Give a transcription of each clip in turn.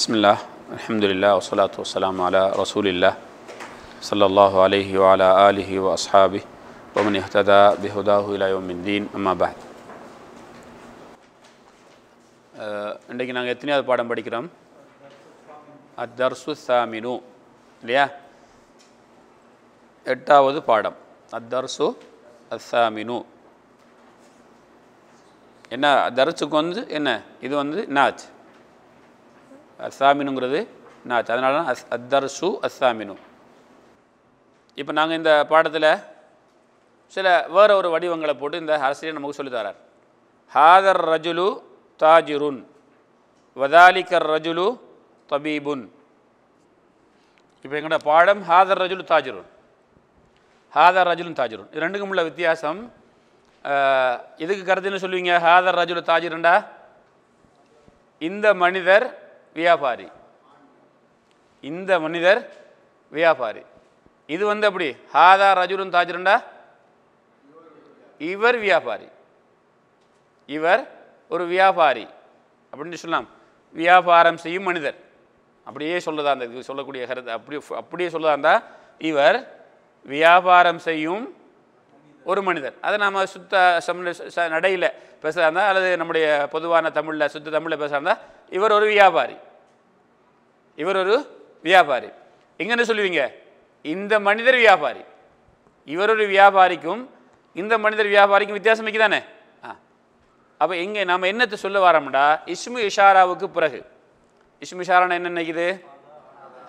பிஸ்மில்லா அலமதுல்லா வசலாத்து வலாம் அலா ரசூலில்லா சல்லாஹு அலஹி வாலா அலிஹி வ அஸ்ஹாபி ஒமன் இஹ்ததா பிஹுதாஹு இலாயோமின் அம்மாபாத் இன்றைக்கு நாங்கள் எத்தனையாவது பாடம் படிக்கிறோம் அத்தர்சு சாமினு இல்லையா எட்டாவது பாடம் அத்தர்சு அசாமினு என்ன தர்சுக்கு வந்து என்ன இது வந்து நாச் அஸ்ஸாமினுங்கிறது நாத் அதனால தான் அஸ் சு அஸ்ஸாமினு இப்போ நாங்கள் இந்த பாடத்தில் சில வேறு ஒரு வடிவங்களை போட்டு இந்த ஆசிரியர் நமக்கு சொல்லித்தரார் ஹாதர் ரஜுலு தாஜிருன் வதாலிக்கர் ரஜுலு தபீபுன் இப்போ எங்களோட பாடம் ஹாதர் ரஜுலு தாஜிருன் ஹாதர் ரஜுலும் தாஜிருன் இது ரெண்டுக்கும் உள்ள வித்தியாசம் இதுக்கு கருத்துன்னு சொல்லுவீங்க ஹாதர் ரஜுலு தாஜிருண்டா இந்த மனிதர் வியாபாரி இந்த மனிதர் வியாபாரி இது வந்து அப்படி ஹாதா ரஜுரும் தாஜருண்டா இவர் வியாபாரி இவர் ஒரு வியாபாரி அப்படின்னு சொல்லலாம் வியாபாரம் செய்யும் மனிதர் அப்படியே சொல்லதா அந்த இது சொல்லக்கூடிய கருத்து அப்படி அப்படியே சொல்லதா இருந்தால் இவர் வியாபாரம் செய்யும் ஒரு மனிதர் அதை நாம் சுத்த சம நடையில் பேசுகிறா இருந்தால் அல்லது நம்முடைய பொதுவான தமிழில் சுத்த தமிழில் பேசுகிறாருந்தா இவர் ஒரு வியாபாரி இவர் ஒரு வியாபாரி எங்கன்னு சொல்லுவீங்க இந்த மனிதர் வியாபாரி இவர் ஒரு வியாபாரிக்கும் இந்த மனிதர் வியாபாரிக்கும் வித்தியாசம் வைக்கதானே ஆ அப்போ எங்கே நாம் என்னத்தை சொல்ல வரோம்டா இஸ்மு இஷாராவுக்கு பிறகு இஸ்மு இஷாரானா என்ன நினைக்குது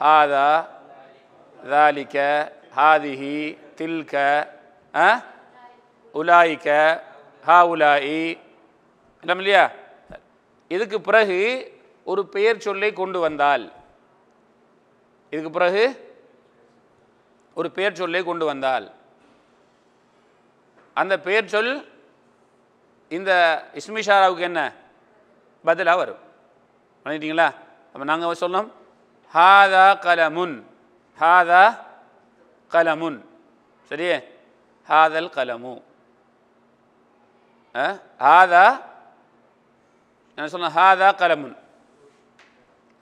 ஹாதா தாலிக்க ஹாதிஹி தில்க உலாய்க்க ஹா உலாயி இல்லம் இல்லையா இதுக்கு பிறகு ஒரு பெயர் சொல்லை கொண்டு வந்தால் இதுக்கு பிறகு ஒரு பெயர் சொல்லை கொண்டு வந்தால் அந்த பெயர் சொல் இந்த இஸ்மிஷாராவுக்கு என்ன பதிலாக வரும் பண்ணிட்டீங்களா அப்போ நாங்கள் சொன்னோம் ஹாதா கலமுன் ஹாதா கலமுன் சரியே ஹாதல் கலமு ஹாதா நான் சொன்னேன் ஹாதா கலமுன்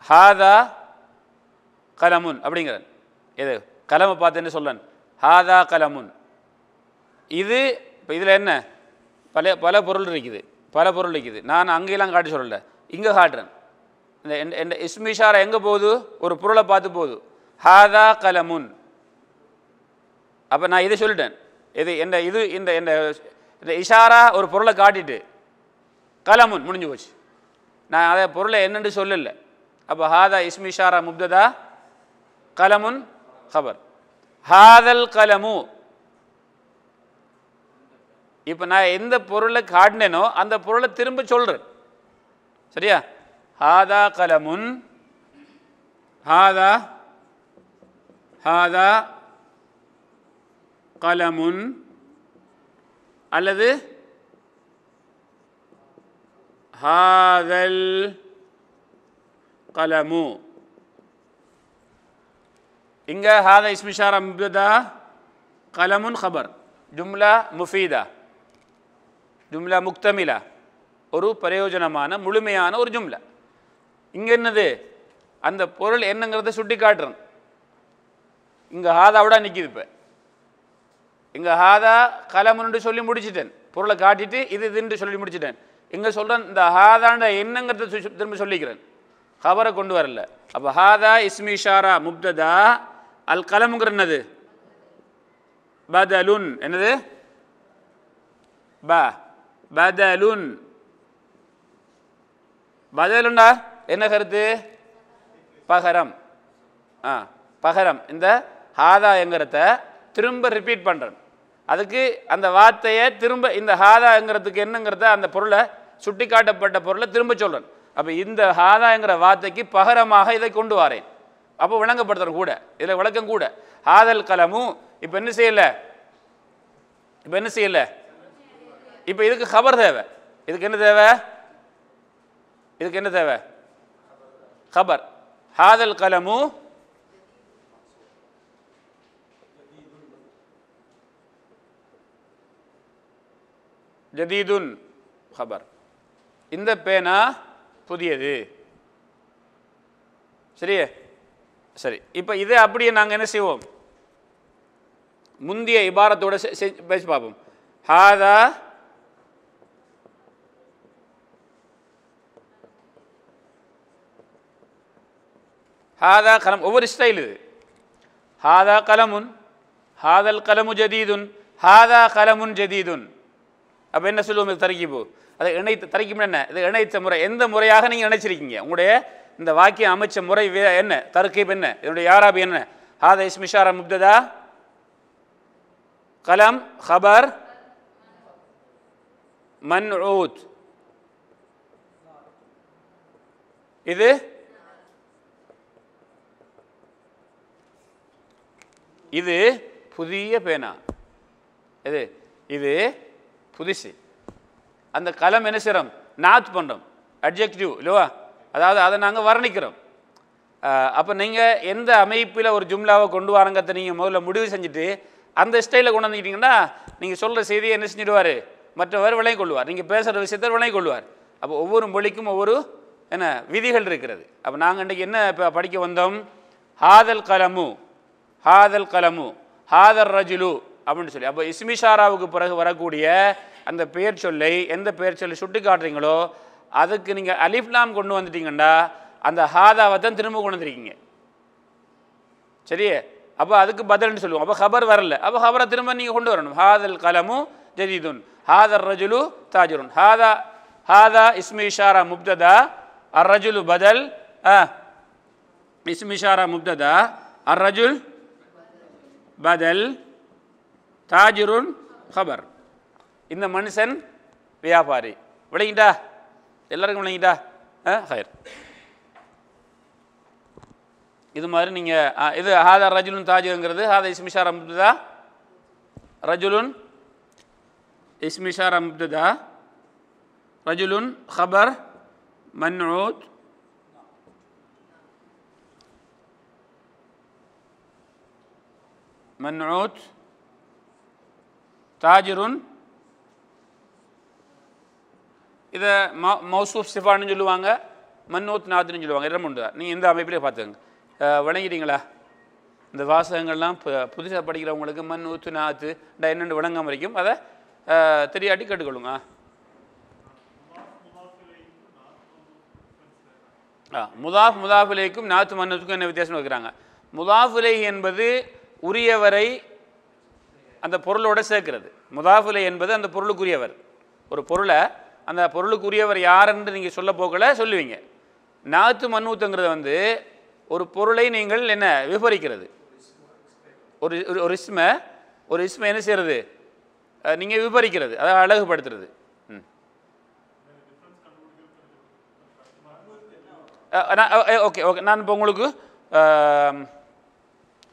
ஹாதா கலமுன் அப்படிங்கிறன் எது கலமை பார்த்து என்ன சொல்லன் ஹாதா கலமுன் இது இப்போ இதில் என்ன பல பல பொருள் இருக்குது பல பொருள் இருக்குது நான் அங்கேயெல்லாம் காட்டி சொல்லல இங்கே காட்டுறேன் இந்த என் இஸ்மிஷாரா எங்கே போகுது ஒரு பொருளை பார்த்து போகுது ஹாதா கலமுன் அப்போ நான் இதை சொல்லிட்டேன் இது என் இது இந்த இந்த இஷாரா ஒரு பொருளை காட்டிட்டு கலமுன் முடிஞ்சு போச்சு நான் அதை பொருளை என்னென்று சொல்லலை அப்போ ஹாதா இஸ்மிஷாரா முப்ததா கலமுன் ஹபர் ஹாதல் கலமு இப்போ நான் எந்த பொருளை காட்டினேனோ அந்த பொருளை திரும்ப சொல்கிறேன் சரியா ஹாதா கலமுன் ஹாதா ஹாதா கலமுன் அல்லது هذا القلم இங்கே ஹாத இஸ்மிஷாரா முப்தா கலமுன் ஹபர் ஜும்லா முஃபீதா ஜும்லா முக்தமிலா ஒரு பிரயோஜனமான முழுமையான ஒரு ஜும்லா இங்கே என்னது அந்த பொருள் என்னங்கிறத சுட்டி காட்டுறோம் இங்கே விட நிற்கிது இப்போ இங்கே ஹாதா கலமுன்னு சொல்லி முடிச்சிட்டேன் பொருளை காட்டிட்டு இது இதுன்னு சொல்லி முடிச்சிட்டேன் இங்கே சொல்கிறேன் இந்த ஹாதாண்ட என்னங்கிறத திரும்ப சொல்லிக்கிறேன் ஹபரை கொண்டு வரல அப்போ ஹாதா இஸ்மி ஷாரா முப்ததா அல் கலமுங்கிற என்னது பதலுன் என்னது ப பதலுன் பதலுண்டா என்ன கருத்து பகரம் ஆ பகரம் இந்த ஹாதா எங்கிறத திரும்ப ரிப்பீட் பண்ணுறேன் அதுக்கு அந்த வார்த்தையை திரும்ப இந்த ஹாதாங்கிறதுக்கு என்னங்கிறத அந்த பொருளை சுட்டி காட்டப்பட்ட பொருளை திரும்ப சொல்கிறேன் அப்போ இந்த ஹாதாங்கிற வார்த்தைக்கு பகரமாக இதை கொண்டு வரேன் அப்போ விளங்கப்படுத்துகிறேன் கூட இதில் விளக்கம் கூட ஹாதல் கலமும் இப்போ என்ன செய்யலை இப்போ என்ன செய்யலை இப்போ இதுக்கு ஹபர் தேவை இதுக்கு என்ன தேவை இதுக்கு என்ன தேவை ஹபர் ஹாதல் கலமும் ஜதீதுன் ஹபர் இந்த பேனா புதியது சரியே சரி இப்போ இதை அப்படியே நாங்கள் என்ன செய்வோம் முந்தைய இபாரத்தோட பேசி பார்ப்போம் ஹாதா ஹாதா கலம் ஒவ்வொரு ஸ்டைல் இது ஹாதா கலமுன் ஹாதல் கலமு ஜதீதுன் ஹாதா கலமுன் ஜதீதுன் அப்போ என்ன சொல்லுவோம் இது தரைக்கிப்பு அதை இணைத்து தரைக்கும் என்ன இது இணைத்த முறை எந்த முறையாக நீங்கள் நினைச்சிருக்கீங்க உங்களுடைய இந்த வாக்கியம் அமைச்ச முறை என்ன தருக்கைப் என்ன இதனுடைய யாராபி என்ன ஹாத இஸ்மிஷாரா முப்ததா கலம் ஹபர் மன் ஊத் இது இது புதிய பேனா இது இது புதுசு அந்த கலம் என்ன செய்கிறோம் நாத் பண்ணுறோம் அட்ஜெக்டிவ் இல்லைவா அதாவது அதை நாங்கள் வர்ணிக்கிறோம் அப்போ நீங்கள் எந்த அமைப்பில் ஒரு ஜும்லாவை கொண்டு வரங்கத்தை நீங்கள் முதல்ல முடிவு செஞ்சுட்டு அந்த ஸ்டைலில் கொண்டு வந்துக்கிட்டிங்கன்னா நீங்கள் சொல்கிற செய்தியை என்ன செஞ்சிடுவார் மற்றவர் விளங்கி கொள்வார் நீங்கள் பேசுகிற விஷயத்தை விளங்கி கொள்வார் அப்போ ஒவ்வொரு மொழிக்கும் ஒவ்வொரு என்ன விதிகள் இருக்கிறது அப்போ நாங்கள் இன்றைக்கி என்ன இப்போ படிக்க வந்தோம் ஹாதல் கலமு ஹாதல் கலமு ஹாதர் ரஜுலு அப்படின்னு சொல்லி அப்போ இஸ்மிஷாராவுக்கு பிறகு வரக்கூடிய அந்த பெயர் சொல்லை எந்த பெயர் சொல்லி சுட்டி காட்டுறீங்களோ அதுக்கு நீங்கள் அலிஃப்லாம் கொண்டு வந்துட்டீங்கன்னா அந்த ஹாதாவை தான் திரும்ப கொண்டு வந்துருக்கீங்க சரியே அப்போ அதுக்கு பதில்னு சொல்லுவோம் அப்போ ஹபர் வரல அப்போ ஹபரை திரும்ப நீங்கள் கொண்டு வரணும் ஹாதல் கலமு ஜதீதுன் ஹாதர் ரஜுலு தாஜருன் ஹாதா ஹாதா இஸ்மி முப்ததா அர் ரஜுலு பதல் ஆ இஸ்மி முப்ததா அர் ரஜுல் பதல் தாஜிருன் ஹபர் இந்த மனுஷன் வியாபாரி விளங்கிட்டா எல்லாருக்கும் விளங்கிட்டா ஹயர் இது மாதிரி நீங்கள் இது ஹாதா ரஜுலுன் தாஜுங்கிறது ஹாதா இஸ்மிஷா ரம்தா ரஜுலுன் இஸ்மிஷா ரம்துதா ரஜுலுன் ஹபர் மன்ஊத் மன்ஊத் தாஜிருன் இதை மௌ மௌசூஃப் சிஃபான்னு சொல்லுவாங்க மன்னோத் நாத்னு சொல்லுவாங்க இடம் உண்டு நீங்கள் இந்த அமைப்பிலே பார்த்துங்க வணங்கிறீங்களா இந்த வாசகங்கள்லாம் புதுசாக படிக்கிறவங்களுக்கு மண் ஊத்து நாத்து டா என்னென்னு வரைக்கும் அதை தெரியாட்டி கேட்டுக்கொள்ளுங்க ஆ முதாஃப் முதாஃபிலைக்கும் நாத்து மன்னத்துக்கும் என்ன வித்தியாசம் வைக்கிறாங்க முதாஃபிலை என்பது உரியவரை அந்த பொருளோட சேர்க்கிறது முதாஃபிலை என்பது அந்த பொருளுக்குரியவர் ஒரு பொருளை அந்த பொருளுக்குரியவர் யாருன்னு நீங்கள் சொல்ல போக்கல சொல்லுவீங்க நாத்து மண்ணூத்துங்கிறது வந்து ஒரு பொருளை நீங்கள் என்ன விபரிக்கிறது ஒரு ஒரு இஸ்மை ஒரு இஸ்மை என்ன செய்கிறது நீங்கள் விபரிக்கிறது அதை அழகுபடுத்துறது ஓகே ஓகே நான் இப்போ உங்களுக்கு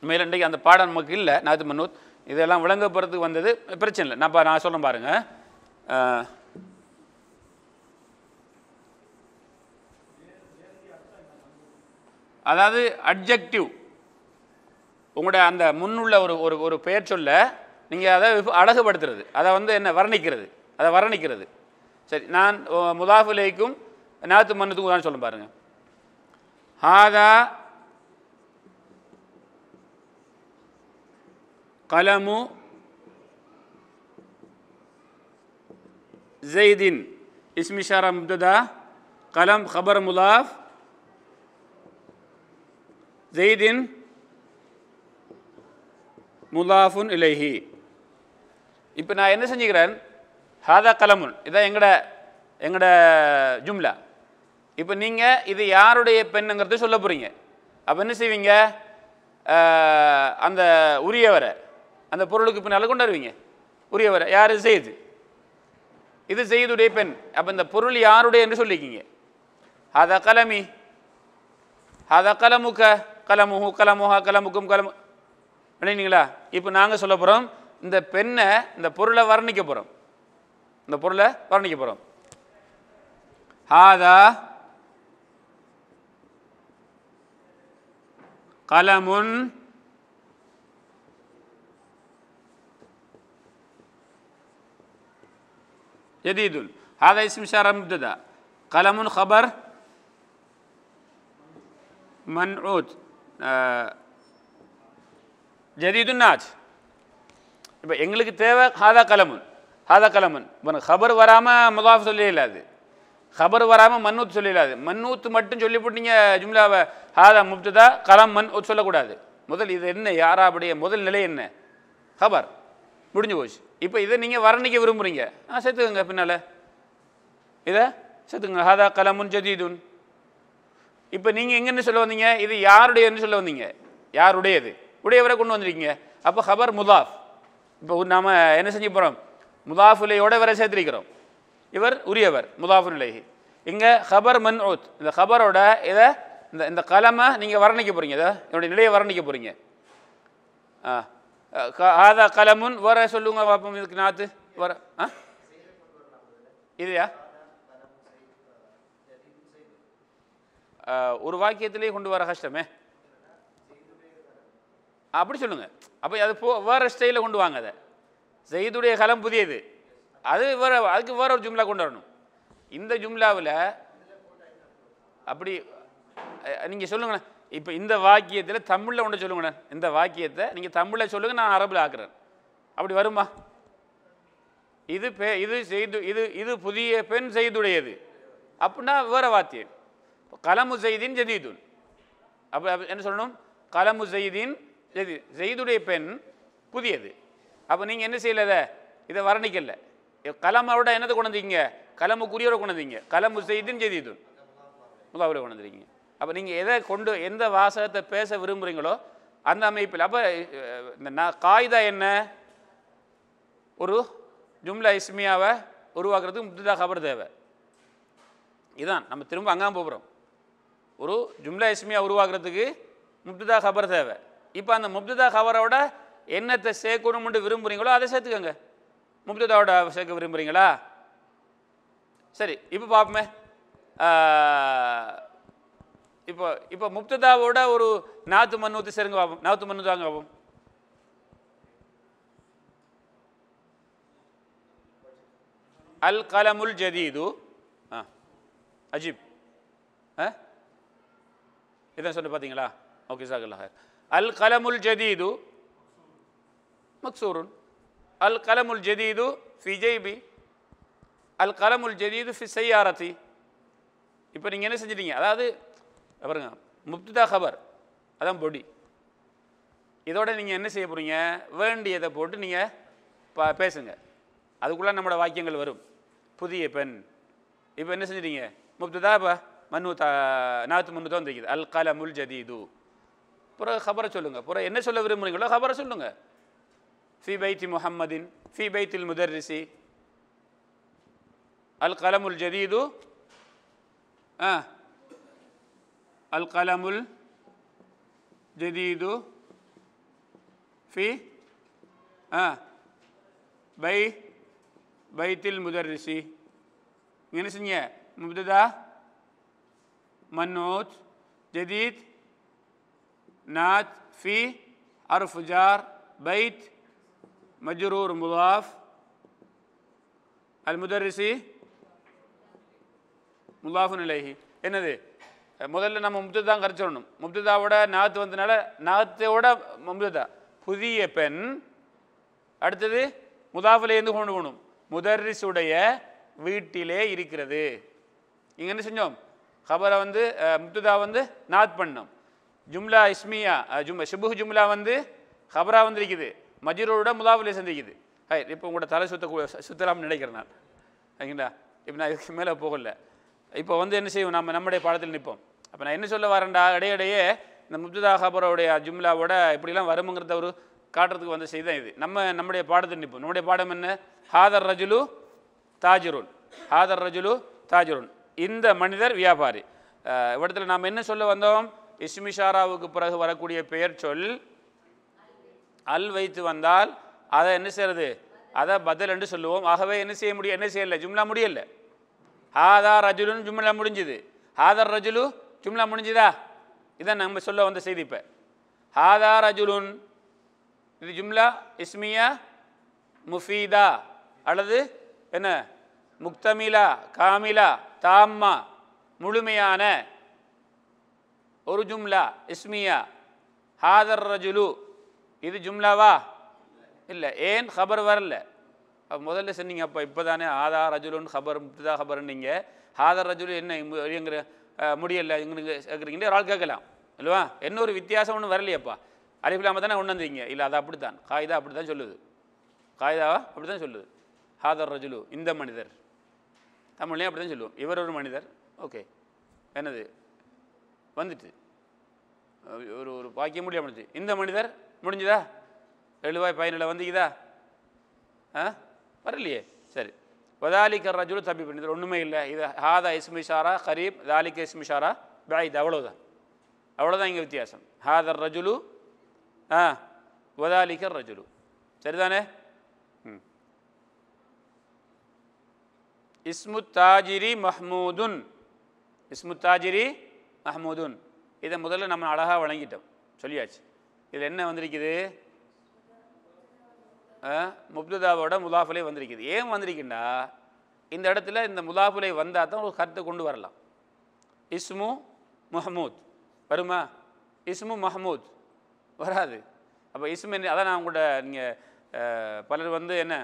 மேலண்டைக்கு அந்த பாடம் நமக்கு இல்லை நாத்து மண்ணூத் இதெல்லாம் விளங்கப்படுறதுக்கு வந்தது பிரச்சனை இல்லை நான் நான் சொல்ல பாருங்கள் அதாவது அட்ஜெக்டிவ் உங்களோட அந்த முன்னுள்ள ஒரு ஒரு ஒரு பெயர் சொல்ல நீங்கள் அதை அழகுபடுத்துறது அதை வந்து என்ன வர்ணிக்கிறது அதை வர்ணிக்கிறது சரி நான் முதாஃபுலேக்கும் நாத்து மன்னத்துக்கும் தான் சொல்ல பாருங்கள் ஹாதா கலமு ஜெய்தின் இஸ்மிஷாரா முப்ததா கலம் ஹபர் முலாஃப் Zeydin முலாஃபுன் இலஹி இப்போ நான் என்ன செஞ்சுக்கிறேன் ஹாதா கலமுன் இதான் எங்கட எங்கட ஜும்லா இப்போ நீங்கள் இது யாருடைய பெண்ணுங்கிறது சொல்ல போகிறீங்க அப்போ என்ன செய்வீங்க அந்த உரியவரை அந்த பொருளுக்கு பின்னால் கொண்டு வருவீங்க உரியவரை யார் செய்து இது செய்துடைய பெண் அப்போ இந்த பொருள் யாருடைய என்று சொல்லிக்கிங்க ஹாதா கலமி ஹாதா கலமுக்க கலமுஹு கலமுகா கலமுக்கும் கலமு விளையீங்களா இப்போ நாங்கள் சொல்ல போகிறோம் இந்த பெண்ணை இந்த பொருளை வர்ணிக்க போகிறோம் இந்த பொருளை வர்ணிக்க போகிறோம் ஹாதா கலமுன் ஜதீதுல் ஹாதா இஸ்ம் ஷாரா கலமுன் ஹபர் மன்ஊத் ஜதீதுன் நாஜ் இப்போ எங்களுக்கு தேவை ஹாதா கலமுன் ஹாதா கலமுன் இப்போ ஹபர் வராமல் முதாஃப் சொல்லிடலாது ஹபர் வராமல் மன்னூத் சொல்லிடாது மன்னூத் மட்டும் சொல்லிவிட்டு நீங்கள் ஜும்லாவை ஹாதா முப்துதா கலம் மண் சொல்லக்கூடாது முதல் இது என்ன யாரா அப்படிய முதல் நிலை என்ன ஹபர் முடிஞ்சு போச்சு இப்போ இதை நீங்கள் வரணிக்க விரும்புகிறீங்க ஆ சேர்த்துக்கங்க பின்னால் இதை சேர்த்துக்கங்க ஹாதா கலமுன் ஜதீதுன் இப்போ நீங்கள் எங்கன்னு சொல்ல வந்தீங்க இது யாருடையன்னு சொல்ல வந்தீங்க யாருடையது உடையவரை கொண்டு வந்திருக்கீங்க அப்போ ஹபர் முதாஃப் இப்போ நாம் என்ன செஞ்சு போகிறோம் முதாஃபுலையோட வரை சேர்த்திருக்கிறோம் இவர் உரியவர் முதாஃபுலேஹி இங்கே ஹபர் மன் ஓத் இந்த ஹபரோட இதை இந்த இந்த கலமை நீங்கள் வர்ணிக்க போகிறீங்க இதை என்னுடைய நிலையை வர்ணிக்க போகிறீங்க ஆ ஆதா கலமுன் வர சொல்லுங்க பார்ப்போம் இதுக்கு நாற்று வர ஆ இதுயா ஒரு வாக்கியத்திலேயே கொண்டு வர கஷ்டமே அப்படி சொல்லுங்க அப்போ அது போ வேறு ஸ்டைலில் கொண்டு வாங்க அதை செய்துடைய கலம் புதியது அது வேறு அதுக்கு வேற ஒரு ஜும்லா கொண்டு வரணும் இந்த ஜும்லாவில் அப்படி நீங்கள் சொல்லுங்களேன் இப்போ இந்த வாக்கியத்தில் தமிழில் ஒன்று சொல்லுங்களேன் இந்த வாக்கியத்தை நீங்கள் தமிழில் சொல்லுங்கள் நான் அரபில் ஆக்குறேன் அப்படி வருமா இது பெ இது செய்து இது இது புதிய பெண் செய்துடையது அப்படின்னா வேறு வாத்தியம் கலமு ஜெய்தீன் ஜதீதுன் அப்போ என்ன சொல்லணும் கலமு ஜெய்தீன் ஜெயீத் ஜெயீதுடைய பெண் புதியது அப்போ நீங்கள் என்ன செய்யலை இதை இதை வர்ணிக்கல கலமோட என்னத்தை கொண்டுவந்தீங்க கலமுக்குரியோட கொண்டுவந்தீங்க கலமு செய்தின் ஜெதீதுன் முதாவில் கொண்டுவந்துருக்கீங்க அப்போ நீங்கள் எதை கொண்டு எந்த வாசகத்தை பேச விரும்புகிறீங்களோ அந்த அமைப்பில் அப்போ இந்த நான் காய்தா என்ன ஒரு ஜும்லா இஸ்மியாவை உருவாக்குறதுக்கு முத்துதா கபர் தேவை இதுதான் நம்ம திரும்ப அங்காம் போகிறோம் ஒரு ஜும்லா இஸ்மியாக உருவாக்குறதுக்கு முப்ததா ஹபர் தேவை இப்போ அந்த முப்ததா ஹபரோட என்னத்தை சேர்க்கணும்னு விரும்புகிறீங்களோ அதை சேர்த்துக்கோங்க முப்ததாவோட சேர்க்க விரும்புகிறீங்களா சரி இப்போ பார்ப்போமே இப்போ இப்போ முப்ததாவோட ஒரு நாத்து மன்னூத்தி சேருங்க பார்ப்போம் நாத்து மன்னூத்து வாங்க பார்ப்போம் அல் கலமுல் ஜதீது ஆ அஜீப் ஆ இதான் சொன்ன பார்த்தீங்களா ஓகே ஹர் அல் கலமுல் ஜதீது மக்சூருன் அல் கலமுல் ஜதீது ஃபி ஜெய்பி அல் கலமுல் ஜதீது ஃபி செய்யாரதி இப்போ நீங்கள் என்ன செஞ்சிட்டீங்க அதாவது பாருங்க முப்திதா ஹபர் அதான் பொடி இதோட நீங்கள் என்ன செய்ய போகிறீங்க வேண்டியதை போட்டு நீங்கள் ப பேசுங்க அதுக்குள்ளே நம்மளோட வாக்கியங்கள் வரும் புதிய பெண் இப்போ என்ன செஞ்சிட்டீங்க முப்திதா இப்போ மன்னு த நாற்று முன்னூற்றி இருக்குது அல் கலமுல் ஜதீது பிறகு ஹபரை சொல்லுங்கள் பிறகு என்ன சொல்ல விரும்புகிறீங்களோ ஹபரை சொல்லுங்கள் ஃபி பைத்தி முஹம்மதின் ஃபி பைத்தில் முதர்ரிசி அல் கலமுல் ஜதீது ஆ அல் கலமுல் ஜதீது ஃபி ஆ பை பைத்தில் முதர்ரிசி என்ன செஞ்சீங்க முப்ததா منعوت جديد نات في حرف جار بيت مجرور مضاف المدرسي முதாஃபுன் இலகி என்னது முதல்ல நம்ம முப்ததா கரைச்சிடணும் முப்ததாவோட நாத்து வந்ததுனால நாத்தோட முப்ததா புதிய பெண் அடுத்தது முதாஃபில் கொண்டு போகணும் முதர்ரிசுடைய வீட்டிலே இருக்கிறது இங்கே என்ன செஞ்சோம் ஹபரை வந்து முப்துதா வந்து நாத் பண்ணும் ஜும்லா இஸ்மியா ஜும் ஷிபுஹ் ஜும்லா வந்து ஹபரா வந்திருக்குது மஜூரோட முலாவிலே சந்திக்குது ஹை இப்போ உங்களோட தலை சுத்த சுத்தலாம்னு நினைக்கிறேன் நான் சரிங்களா இப்போ நான் இதுக்கு மேலே போகல இப்போ வந்து என்ன செய்வோம் நம்ம நம்முடைய பாடத்தில் நிற்போம் அப்போ நான் என்ன சொல்ல வரேன்டா இடையிடையே இந்த முப்துதா ஹபரோடைய ஜும்லாவோட இப்படிலாம் வருமுங்கிறத ஒரு காட்டுறதுக்கு வந்த செய்தான் இது நம்ம நம்முடைய பாடத்தில் நிற்போம் நம்முடைய பாடம் என்ன ஹாதர் ரஜுலு தாஜிருன் ஹாதர் ரஜுலு தாஜிருன் இந்த மனிதர் வியாபாரி இவ்விடத்தில் நாம் என்ன சொல்ல வந்தோம் இஸ்மிஷாராவுக்கு பிறகு வரக்கூடிய பெயர் சொல் அல் வைத்து வந்தால் அதை என்ன செய்யறது அதை பதில் என்று சொல்லுவோம் ஆகவே என்ன செய்ய முடியும் என்ன செய்யலை ஜும்லா முடியலை ஹாதா ரஜுலுன்னு ஜும்லா முடிஞ்சுது ஹாதர் ரஜுலு ஜும்லா முடிஞ்சுதா இதான் நம்ம சொல்ல வந்த செய்தி இப்போ ஹாதா ரஜுலுன் இது ஜும்லா இஸ்மியா முஃபீதா அல்லது என்ன முக்தமிலா காமிலா தாம்மா முழுமையான ஒரு ஜும்லா இஸ்மியா ஹாதர் ரஜுலு இது ஜும்லாவா இல்லை ஏன் ஹபர் வரல முதல்ல சொன்னீங்க அப்போ இப்போ தானே ஆதா ரஜுலுன்னு ஹபர் முப்தா ஹபர்னு நீங்கள் ஹாதர் ரஜுலு என்ன எங்கிற முடியல எங்களுக்கு கேட்குறீங்களே ஒரு ஆள் கேட்கலாம் இல்லைவா என்ன ஒரு வித்தியாசம் ஒன்றும் வரலையப்பா அலிஃபிலாமல் தானே ஒன்று வந்தீங்க இல்லை அது அப்படி தான் காயிதா அப்படி தான் சொல்லுது காயிதாவா அப்படி தான் சொல்லுது ஹாதர் ரஜுலு இந்த மனிதர் தமிழ்லையும் அப்படி தான் சொல்லுவோம் இவர் ஒரு மனிதர் ஓகே என்னது வந்துட்டு ஒரு ஒரு பாக்கிய முடிய முடிஞ்சு இந்த மனிதர் முடிஞ்சுதா எழுவாய் பயனில் வந்துக்குதா ஆ வரலையே சரி வதாலிக்க ரஜுலு தப்பி பண்ணிதர் ஒன்றுமே இல்லை இது ஹாதா இஸ்மிஷாரா கரீப் தாலிக் இஸ்மிஷாரா இது அவ்வளோதான் அவ்வளோதான் இங்கே வித்தியாசம் ஹாதர் ரஜுலு ஆ வதாலிக்க ரஜுலு சரிதானே இஸ்மு தாஜிரி மஹ்மூதுன் இஸ்மு தாஜிரி மஹ்மூதுன் இதை முதல்ல நம்ம அழகாக வழங்கிட்டோம் சொல்லியாச்சு இதில் என்ன வந்திருக்குது முப்துதாவோட முலாஃபுலை வந்திருக்குது ஏன் வந்திருக்குண்டா இந்த இடத்துல இந்த முலாஃபுலை வந்தால் தான் ஒரு கருத்தை கொண்டு வரலாம் இஸ்மு முஹமூத் வருமா இஸ்மு மஹமூத் வராது அப்போ இஸ்மு அதான் நான் உங்கள்கிட்ட நீங்கள் பலர் வந்து என்ன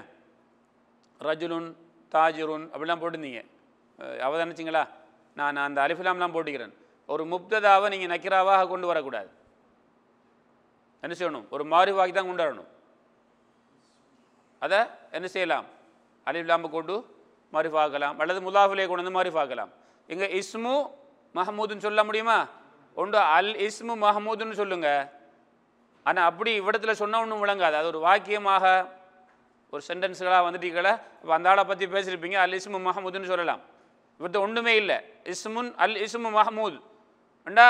ரஜுலுன் தாஜிருன் அப்படிலாம் போட்டிருந்தீங்க நினச்சிங்களா நான் அந்த அலிஃபிலாம்லாம் போட்டுக்கிறேன் ஒரு முப்ததாவை நீங்கள் நக்கிராவாக கொண்டு வரக்கூடாது என்ன செய்யணும் ஒரு மாறிவாகி தான் கொண்டு வரணும் அதை என்ன செய்யலாம் அலிஃபிலாம்பு கொண்டு மாறிஃபாக்கலாம் அல்லது முலாஃபிலே கொண்டு வந்து மாறிஃபாக்கலாம் இங்கே இஸ்மு மஹமூதுன்னு சொல்ல முடியுமா ஒன்று அல் இஸ்மு மஹமூதுன்னு சொல்லுங்கள் ஆனால் அப்படி இவ்விடத்தில் சொன்ன ஒன்றும் விளங்காது அது ஒரு வாக்கியமாக ஒரு சென்டென்ஸ்களாக வந்துட்டீங்களா இப்போ அந்த ஆளை பற்றி பேசியிருப்பீங்க அல் இஸ்மு மஹமூதுன்னு சொல்லலாம் இவர்த்த ஒன்றுமே இல்லை இஸ்முன் அல் இஸ்மு மஹமூத் ரெண்டா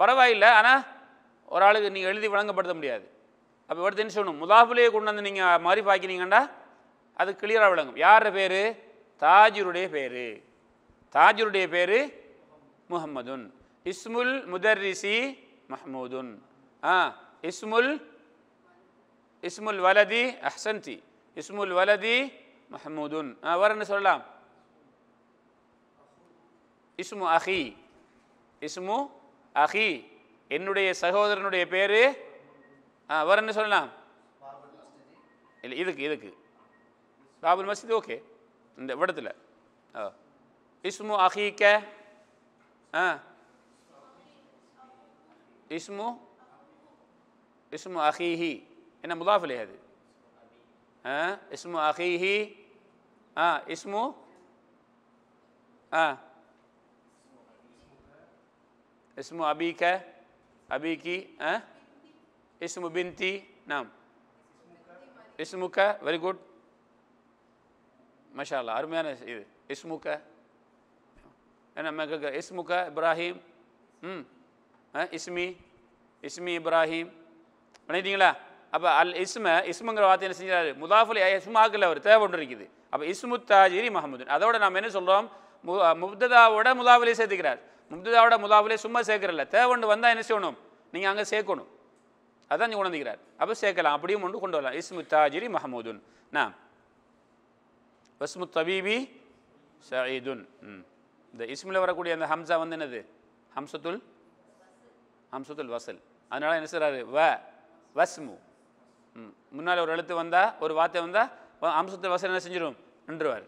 பரவாயில்லை ஆனால் ஒரு ஆளுக்கு நீங்கள் எழுதி வழங்கப்படுத்த முடியாது அப்போ இவர்கிட்ட என்ன சொல்லணும் முதாஃபுலேயே கொண்டு வந்து நீங்கள் மாறி பார்க்கினீங்கன்னா அது கிளியராக விளங்கும் யார் பேர் தாஜருடைய பேர் தாஜருடைய பேர் முகம்மதுன் இஸ்முல் முதர்ரிசி மஹமூதுன் ஆ இஸ்முல் இஸ்முல் வலதி அஹ்சன்தி இஸ்முல் வலதி மஹமூதுன் ஆ வேறு என்ன சொல்லலாம் இஸ்மு அஹி இஸ்மு அஹி என்னுடைய சகோதரனுடைய பேர் ஆ வேறு என்ன சொல்லலாம் இல்லை இதுக்கு இதுக்கு பாபுல் மஸ்ஜித் ஓகே இந்த இடத்துல ஆ இஸ்மு அஹீக்க ஆ இஸ்மு இஸ்மு அஹீஹி என்ன முதாஃபிலே அது ha ismu akhihi ha ismu ha ismu abika abiki ha ismu binti naam ismuka very good mashallah armiyana idu ismuka ana maga ismuka ibrahim hmm ha ismi ismi ibrahim பண்ணிட்டீங்களா அப்போ அல் இஸ்ம இஸ்முங்கிற வார்த்தை என்ன செஞ்சார் முதாஃபுல் இஸ்மாக்கில் அவர் தேவை ஒன்று இருக்குது அப்போ இஸ்மு தாஜிரி அதோட நாம் என்ன சொல்கிறோம் மு முப்ததாவோட முதாஃபுலே சேர்த்துக்கிறார் முப்ததாவோட முதாஃபுலே சும்மா சேர்க்கறல ஒன்று வந்தால் என்ன செய்யணும் நீங்கள் அங்கே சேர்க்கணும் அதான் நீங்கள் உணர்ந்துக்கிறார் அப்போ சேர்க்கலாம் அப்படியும் ஒன்று கொண்டு வரலாம் இஸ்மு தாஜிரி மஹமுதுன் நாம் வஸ்மு தபீபி சயீதுன் ம் இந்த இஸ்மில் வரக்கூடிய அந்த ஹம்சா வந்து என்னது ஹம்சத்துல் ஹம்சத்துல் வசல் அதனால் என்ன செய்கிறாரு வ வஸ்மு முன்னால் ஒரு எழுத்து வந்தால் ஒரு வார்த்தை வந்தால் அம்சத்தில் வசனம் என்ன செஞ்சிடும் நின்றுவார்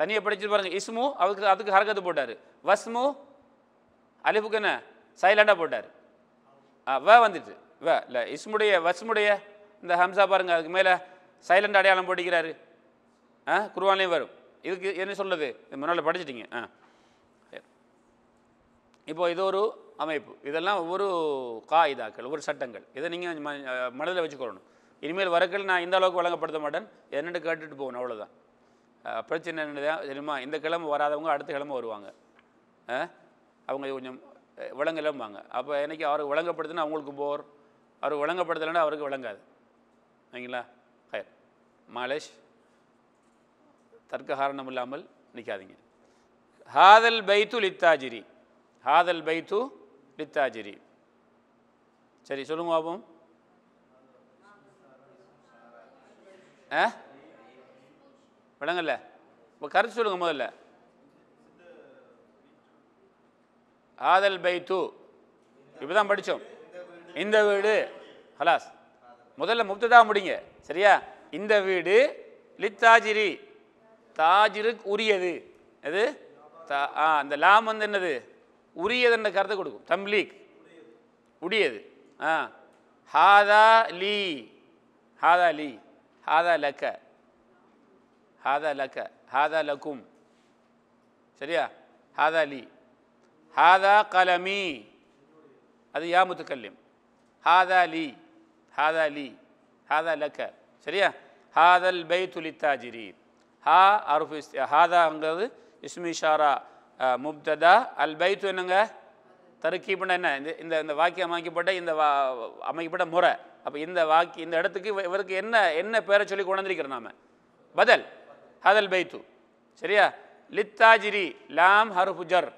தனியாக படிச்சு பாருங்க இஸ்மு அவருக்கு அதுக்கு ஹரகத்து போட்டார் வஸ்மு அலிஃபுக்கு என்ன சைலண்டாக போட்டார் வ வந்துட்டு வ இல்லை இஸ்முடைய வஸ்முடைய இந்த ஹம்சா பாருங்கள் அதுக்கு மேலே சைலண்ட் அடையாளம் போட்டிக்கிறாரு ஆ குருவான்லேயும் வரும் இதுக்கு என்ன சொல்லுது முன்னால் படிச்சிட்டிங்க ஆ இப்போ இது ஒரு அமைப்பு இதெல்லாம் ஒவ்வொரு காயிதாக்கள் ஒவ்வொரு சட்டங்கள் இதை நீங்கள் மனதில் வச்சுக்கொள்ளணும் இனிமேல் வரக்கள் நான் இந்த அளவுக்கு வழங்கப்படுத்த மாட்டேன் என்னென்னு கேட்டுட்டு போகணும் அவ்வளோதான் பிரச்சனை என்னதான் தெரியுமா இந்த கிழமை வராதவங்க அடுத்த கிழமை வருவாங்க அவங்க கொஞ்சம் விளங்கலம்பாங்க அப்போ எனக்கு அவருக்கு விளங்கப்படுத்தினா அவங்களுக்கு போர் அவருக்கு விளங்கப்படுத்தலைன்னா அவருக்கு விளங்காது சரிங்களா ஹயர் மாலேஷ் தர்க்காரணம் இல்லாமல் நிற்காதீங்க ஹாதல் பைத்து லித்தாஜிரி ஹாதல் பைத்து லித்தாஜிரி சரி சொல்லுங்க பாப்போம் ஆ விளங்கல இப்போ கருத்து சொல்லுங்க முதல்ல ஆதல் பை தூ இப்போ தான் படித்தோம் இந்த வீடு ஹலாஸ் முதல்ல முப்ததா முடிங்க சரியா இந்த வீடு லித்தாஜிரி தாஜிருக்கு உரியது எது ஆ அந்த லாம் வந்து என்னது உரியதுன்ற கருத்தை கொடுக்கும் தம்லீக் உரியது ஆ ஹாதா லீ ஹாதா லீ ஹாதா லக்க ஹாதா லக்க ஹாதா லக்கும் சரியா ஹாதா லி ஹாதா கலமி அது யா கல்யம் ஹாதா லி ஹாதா லி ஹாதா லக்க சரியா ஹாதல் பை துலித்தாஜிரி ஹா அருஃபு ஹாதாங்கிறது இஸ்மிஷாரா முப்ததா அல் பைத்து என்னங்க தருக்கீப்பட என்ன இந்த இந்த வாக்கியம் அமைக்கப்பட்ட இந்த வா அமைக்கப்பட்ட முறை அப்போ இந்த வாக்கி இந்த இடத்துக்கு இவருக்கு என்ன என்ன பேரை சொல்லி கொண்டிருக்கிறோம் நாம் பதல் ஹதல் பைத்து சரியா லித்தாஜிரி லாம் ஹருஃப் ஜர்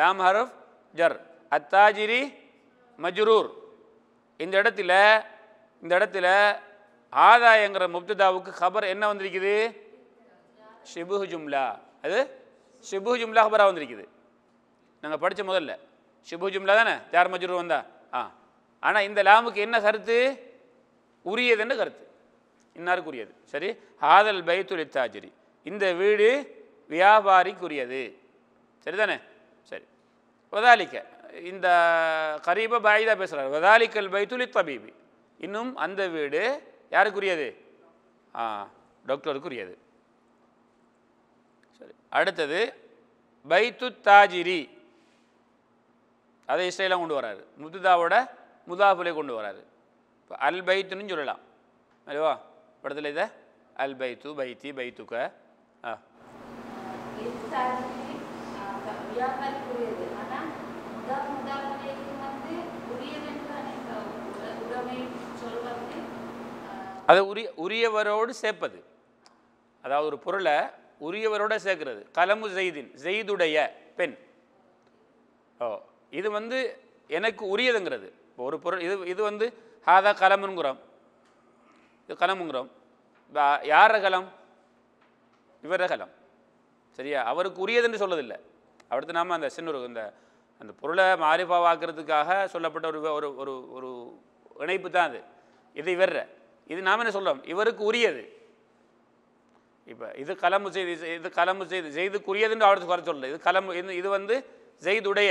லாம் ஹருஃப் ஜர் அத்தாஜிரி மஜ்ரூர் இந்த இடத்துல இந்த இடத்துல ஆதாயங்கிற முப்துதாவுக்கு ஹபர் என்ன வந்திருக்குது ஷிபுஹு ஜும்லா அது ஷிபுஹு ஜும்லா ஹபராக வந்திருக்குது நாங்கள் படித்த முதல்ல ஷிபு ஜும்லா தானே ஜார் மஜ்ரூர் வந்தா ஆ ஆனால் இந்த லாமுக்கு என்ன கருத்து உரியதுன்னு கருத்து இன்னாருக்கு உரியது சரி ஆதல் பைத்துல் இத்தாஜிரி இந்த வீடு வியாபாரிக்குரியது சரிதானே சரி வதாலிக்க இந்த கரீப பாயிதா பேசுகிறார் வதாலிக்கல் பைத்துல் தபீபி இன்னும் அந்த வீடு யாருக்குரியது ஆ டாக்டருக்குரியது சரி அடுத்தது பைத்து தாஜிரி அதை இஸ்ரேலாம் கொண்டு வராரு முத்துதாவோட முதாஃபுலே கொண்டு வராரு இப்போ அல் பைத்துன்னு சொல்லலாம் அல்லவா படத்தில் இதை அல் பைத்து பைத்தி பைத்துக்க ஆ அதை உரிய உரியவரோடு சேர்ப்பது அதாவது ஒரு பொருளை உரியவரோட சேர்க்கிறது கலமு செய்தின் செய்துடைய பெண் ஓ இது வந்து எனக்கு உரியதுங்கிறது இப்போ ஒரு பொருள் இது இது வந்து ஹாதா கலமுங்கிறோம் இது கலமுங்கிறோம் யார கலம் இவர கலம் சரியா அவருக்கு உரியதுன்னு சொல்லதில்லை அடுத்து நாம் அந்த சின்ன ஒரு இந்த அந்த பொருளை வாக்குறதுக்காக சொல்லப்பட்ட ஒரு ஒரு ஒரு ஒரு இணைப்பு தான் அது இது இவர்ற இது நாம் என்ன சொல்கிறோம் இவருக்கு உரியது இப்போ இது கலமு செய்து இது கலமு செய்து செய்துக்குரியதுன்னு அவருக்கு குறை சொல்லலை இது கலமு இது இது வந்து செய்துடைய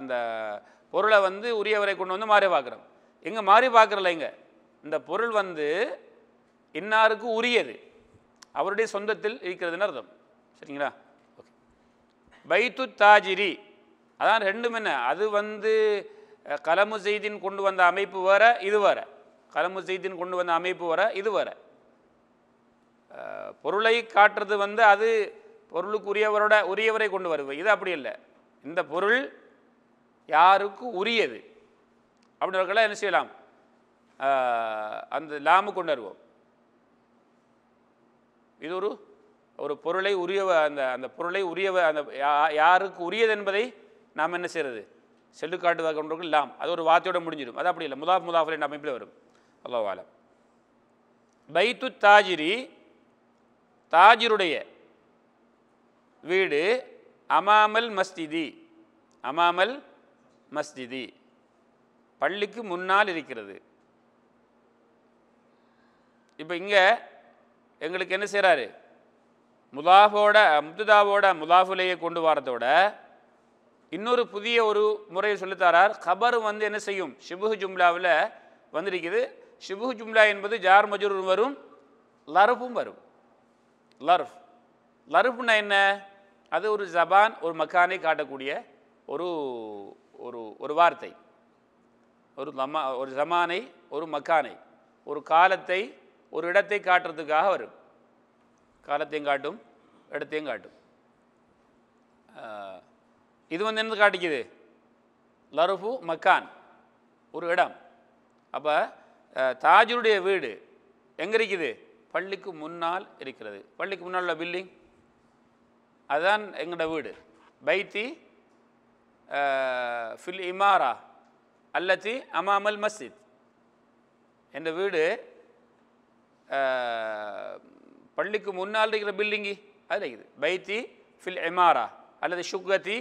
அந்த பொருளை வந்து உரியவரை கொண்டு வந்து மாறி பார்க்குறோம் எங்கே மாறி பார்க்குறல இங்கே இந்த பொருள் வந்து இன்னாருக்கு உரியது அவருடைய சொந்தத்தில் இருக்கிறதுன்னு அர்த்தம் சரிங்களா ஓகே பைத்து தாஜிரி அதான் ரெண்டும் என்ன அது வந்து கலமு செய்தின் கொண்டு வந்த அமைப்பு வர இது வர கலமு செய்தின் கொண்டு வந்த அமைப்பு வர இது வர பொருளை காட்டுறது வந்து அது பொருளுக்கு உரியவரோட உரியவரை கொண்டு வருவது இது அப்படி இல்லை இந்த பொருள் யாருக்கு உரியது அப்படின்றவர்களாம் என்ன செய்யலாம் அந்த லாமு கொண்டு வருவோம் இது ஒரு ஒரு பொருளை உரியவ அந்த அந்த பொருளை உரியவ அந்த யாருக்கு உரியது என்பதை நாம் என்ன செய்கிறது செல்லு கொண்டவர்கள் லாம் அது ஒரு வார்த்தையோடு முடிஞ்சிடும் அது அப்படி இல்லை முதாஃப் முதாஃபர் என்ற அமைப்பில் வரும் அல்லாவாலம் பைத்து தாஜிரி தாஜிருடைய வீடு அமாமல் மஸ்திதி அமாமல் மஸ்ஜிதி பள்ளிக்கு முன்னால் இருக்கிறது இப்போ இங்கே எங்களுக்கு என்ன செய்கிறாரு முதாஃபோட முத்துதாவோட முதாஃபுலேயே கொண்டு வரதோட இன்னொரு புதிய ஒரு முறையை சொல்லித்தாரார் கபர் வந்து என்ன செய்யும் ஷிபுஹு ஜும்லாவில் வந்திருக்குது ஷிபுஹு ஜும்லா என்பது ஜார் மஜூரும் வரும் லருஃபும் வரும் லருஃப் லருஃப்னா என்ன அது ஒரு ஜபான் ஒரு மக்கானை காட்டக்கூடிய ஒரு ஒரு ஒரு வார்த்தை ஒரு லமா ஒரு ஜமானை ஒரு மக்கானை ஒரு காலத்தை ஒரு இடத்தை காட்டுறதுக்காக வரும் காலத்தையும் காட்டும் இடத்தையும் காட்டும் இது வந்து என்ன காட்டிக்குது லருஃபு மக்கான் ஒரு இடம் அப்போ தாஜுடைய வீடு எங்கே இருக்குது பள்ளிக்கு முன்னால் இருக்கிறது பள்ளிக்கு முன்னால் உள்ள பில்டிங் அதுதான் எங்களோட வீடு பைத்தி ஃபில் இமாரா அல்லத்தி அமாமல் மஸ்ஜித் என்ற வீடு பள்ளிக்கு முன்னால் இருக்கிற பில்டிங்கு அது இருக்குது பைத்தி ஃபில் இமாரா அல்லது சுக்கத்தி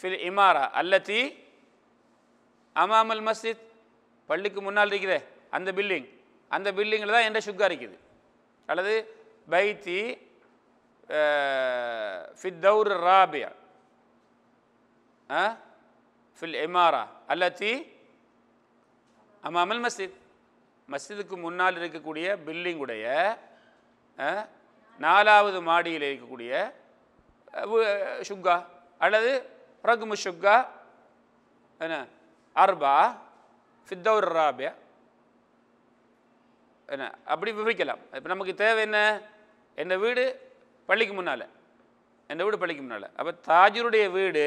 ஃபில் இமாரா அல்லத்தி அமாமல் மஸ்ஜித் பள்ளிக்கு முன்னால் இருக்கிற அந்த பில்டிங் அந்த பில்டிங்கில் தான் எந்த சுக்கா இருக்குது அல்லது பைத்தி தௌர் ராபியா ஆ في الإمارة التي அமாமல் மஸ்ஜித் மஸ்ஜிதுக்கு முன்னால் இருக்கக்கூடிய பில்டிங்குடைய நாலாவது மாடியில் இருக்கக்கூடிய ஷுக்கா அல்லது ரகுமு ஷுக்கா என்ன அர்பா ஃபித்தவுர் ராபியா என்ன அப்படி விவரிக்கலாம் இப்போ நமக்கு தேவை என்ன என் வீடு பள்ளிக்கு முன்னால் என் வீடு பள்ளிக்கு முன்னால் அப்போ தாஜருடைய வீடு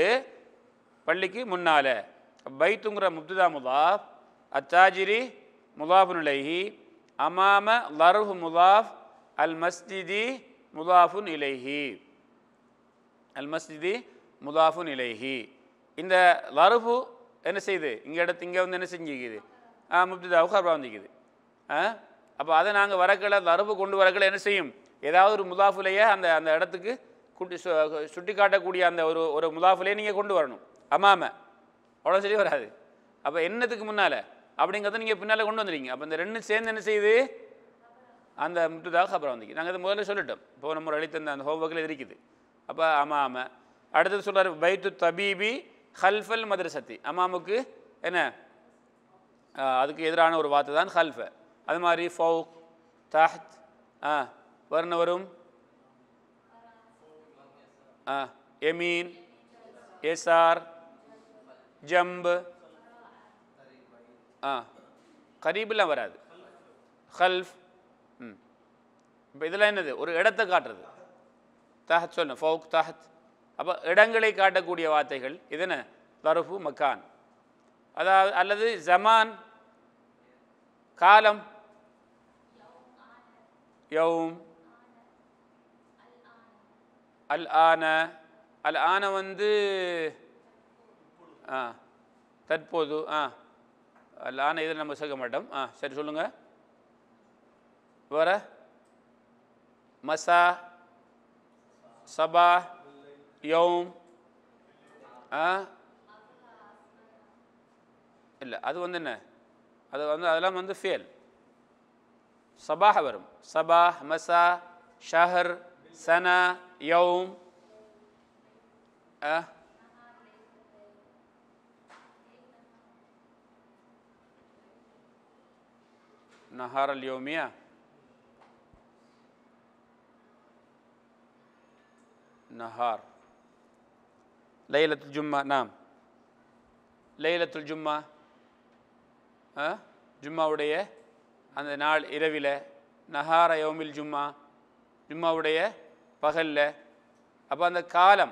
பள்ளிக்கு முன்னால் பைத்துங்கிற முப்துதா முதாஃப் அத்தாஜிரி முதாஃபு நிலைஹி அமாம லருஹு முதாஃப் அல் மஸ்ஜிதி முதாஃபு நிலைஹி அல் மஸ்ஜிதி முதாஃபு நிலைஹி இந்த லருஃபு என்ன செய்யுது இங்கே இடத்து இங்கே வந்து என்ன செஞ்சுக்குது முப்திதாவுக்கு அர்பா வந்துக்குது அப்போ அதை நாங்கள் வரக்களை லருஃபு கொண்டு வரக்களை என்ன செய்யும் ஏதாவது ஒரு முதாஃபுலையே அந்த அந்த இடத்துக்கு குட்டி சுட்டி காட்டக்கூடிய அந்த ஒரு ஒரு முதாஃபுலையே நீங்கள் கொண்டு வரணும் அமாம அவ்வளோ சரி வராது அப்போ என்னத்துக்கு முன்னால் அப்படிங்கிறத நீங்கள் பின்னால் கொண்டு வந்துடுங்க அப்போ இந்த ரெண்டு சேர்ந்து என்ன செய்யுது அந்த முட்டுதாக அப்புறம் வந்துக்கு நாங்கள் அதை முதல்ல சொல்லிட்டோம் நம்ம ஒரு அளித்த அந்த ஹோம்ஒர்க்கில் இருக்குது அப்போ அமாம அடுத்தது சொல்கிறார் பைத்து தபீபி ஹல்ஃபல் மதரசத்தி அமாமுக்கு என்ன அதுக்கு எதிரான ஒரு வார்த்தை தான் ஹல்ஃப அது மாதிரி ஃபவுக் தஹத் ஆ வர்ண வரும் ஆ எமீன் எஸ்ஆர் ஜம்பு ஆ கரீபெலாம் வராது ஹல்ஃப் ம் இப்போ இதெல்லாம் என்னது ஒரு இடத்தை காட்டுறது தஹத் சொன்ன ஃபோக் தஹத் அப்போ இடங்களை காட்டக்கூடிய வார்த்தைகள் இதென்ன தருஃபு மக்கான் அதாவது அல்லது ஜமான் காலம் யவும் அல் ஆன அல் ஆன வந்து ஆ தற்போது ஆ லான இதில் நம்ம சேர்க்க மாட்டோம் ஆ சரி சொல்லுங்கள் வேற மசா சபா யோம் ஆ இல்லை அது வந்து என்ன அது வந்து அதெல்லாம் வந்து ஃபேல் சபாக வரும் சபா மசா ஷஹர் சனா யோம் ஆ نهار اليومية نهار ليلة الجمعة نعم ليلة الجمعة ها ஜும்மாவுடைய அந்த நாள் இரவில் நஹார யோமில் ஜும்மா ஜும்மாவுடைய பகலில் அப்போ அந்த காலம்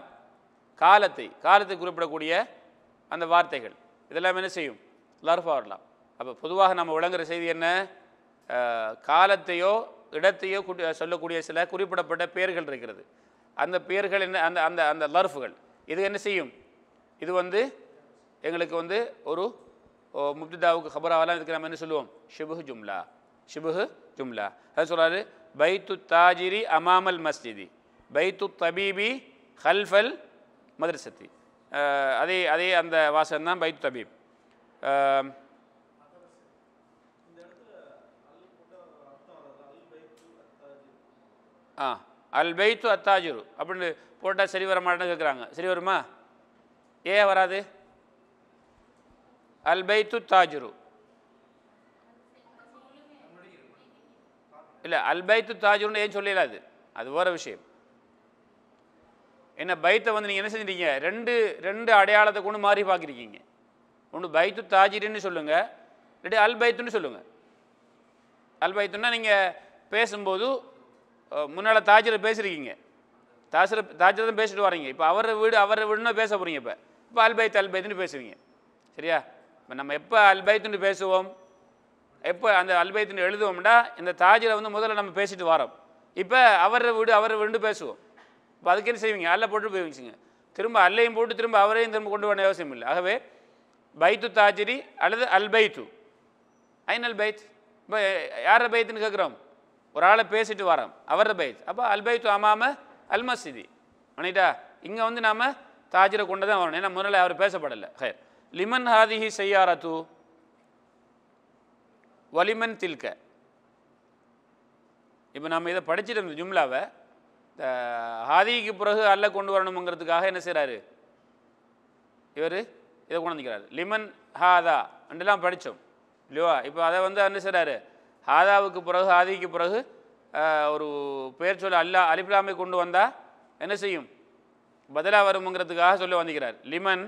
காலத்தை காலத்தை குறிப்பிடக்கூடிய அந்த வார்த்தைகள் இதெல்லாம் என்ன செய்யும் லர்ஃபா வரலாம் அப்போ பொதுவாக நம்ம விளங்குற செய்தி என்ன காலத்தையோ இடத்தையோ சொல்லக்கூடிய சில குறிப்பிடப்பட்ட பெயர்கள் இருக்கிறது அந்த பெயர்கள் என்ன அந்த அந்த அந்த லர்ஃபுகள் இது என்ன செய்யும் இது வந்து எங்களுக்கு வந்து ஒரு முப்திதாவுக்கு ஹபராவெல்லாம் இதுக்கு நம்ம என்ன சொல்லுவோம் ஷிபு ஜும்லா ஷிபு ஜும்லா அது சொல்கிறாரு பைத்து தாஜிரி அமாமல் மஸ்ஜிதி பைத்து தபீபி ஹல்ஃபல் மதரசத்தி அதே அதே அந்த வாசன் தான் பைத்து தபீப் ஆ அல் பெய்த்து அத்தாஜுரு அப்படின்னு போட்டால் சரி வர மாட்டேன்னு கேட்குறாங்க சரி வருமா ஏன் வராது அல் பெய்த்து தாஜுரு இல்லை அல் பைத்து தாஜுருன்னு ஏன் சொல்லிடலாது அது அது வேறு விஷயம் என்ன பைத்தை வந்து நீங்கள் என்ன செஞ்சுட்டீங்க ரெண்டு ரெண்டு அடையாளத்தை கொண்டு மாறி பார்க்குறீங்க ஒன்று பைத்து தாஜிரின்னு சொல்லுங்கள் ரெண்டு அல் பைத்துன்னு சொல்லுங்கள் அல் பைத்துன்னா நீங்கள் பேசும்போது முன்னால் தாஜில் பேசியிருக்கீங்க தாசர் தாஜர் தான் பேசிட்டு வரீங்க இப்போ அவர் வீடு அவர் வீடுன்னா பேச போகிறீங்க இப்போ இப்போ அல்பைத் அல்பைத்துன்னு பேசுவீங்க சரியா இப்போ நம்ம எப்போ அல்பைத்துன்னு பேசுவோம் எப்போ அந்த அல்பைத்துன்னு எழுதுவோம்னா இந்த தாஜரை வந்து முதல்ல நம்ம பேசிட்டு வரோம் இப்போ அவர் வீடு அவர் வீடுன்னு பேசுவோம் இப்போ அதுக்கு என்ன செய்வீங்க அல்ல போட்டு போயிடுச்சிங்க திரும்ப அல்லையும் போட்டு திரும்ப அவரையும் திரும்ப கொண்டு போன அவசியம் இல்லை ஆகவே பைத்து தாஜரி அல்லது அல்பைத்து ஐநல் பைத் இப்போ யார பைத்துன்னு கேட்குறோம் ஒரு ஆளை பேசிட்டு வரோம் அவர் பைத் அப்போ அல்பைத்து அமாம அல் மசிதி பண்ணிட்டா இங்கே வந்து நாம் தாஜரை கொண்டு தான் வரணும் ஏன்னா முதல்ல அவர் பேசப்படலை ஹேர் லிமன் ஹாதிஹி செய்யாரத்து வலிமன் தில்க இப்போ நம்ம இதை படிச்சுட்டு இந்த ஜும்லாவை இந்த ஹாதிக்கு பிறகு அல்ல கொண்டு வரணுங்கிறதுக்காக என்ன செய்கிறாரு இவர் இதை கொண்டு வந்துக்கிறார் லிமன் ஹாதா அண்டெல்லாம் படித்தோம் இல்லையோ இப்போ அதை வந்து என்ன செய்கிறாரு ஹாதாவுக்கு பிறகு ஆதிக்கு பிறகு ஒரு பெயர் சொல்ல அல்லா அலிஃப்லாமை கொண்டு வந்தால் என்ன செய்யும் பதிலாக வருங்கிறதுக்காக சொல்லி வந்திருக்கிறார் லிமன்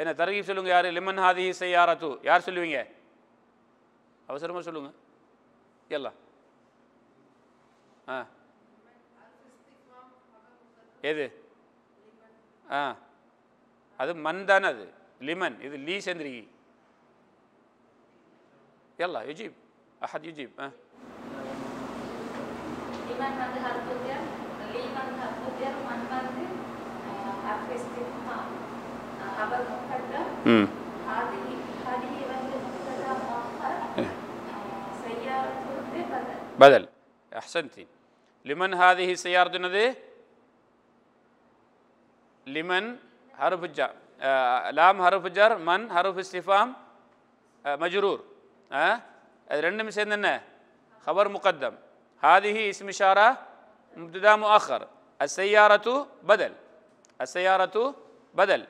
என்ன தருகி சொல்லுங்கள் யார் லிமன் ஹாதி செய்யாரத்து யார் சொல்லுவீங்க அவசரமாக சொல்லுங்கள் எல்லாம் ஆ எது ஆ அது மண் தானே அது லிமன் இது லீ செந்திரிகி எல்லாம் யுஜீப் احد يجيب اه iman madhab Buddha, lima madhab Buddha, man madhab hafiz tifa, habar mukadda, hadi hadi madhab mukadda muakhar, سيارة بدل بدل أحسنتي لمن هذه السيارة نذي لمن حرف جر آه لام حرف جر من حرف استفهام آه مجرور آه அது ரெண்டும் சேர்ந்து என்ன خبر مقدم هذه اسم إشارة مبتدا مؤخر السيارة بدل السيارة بدل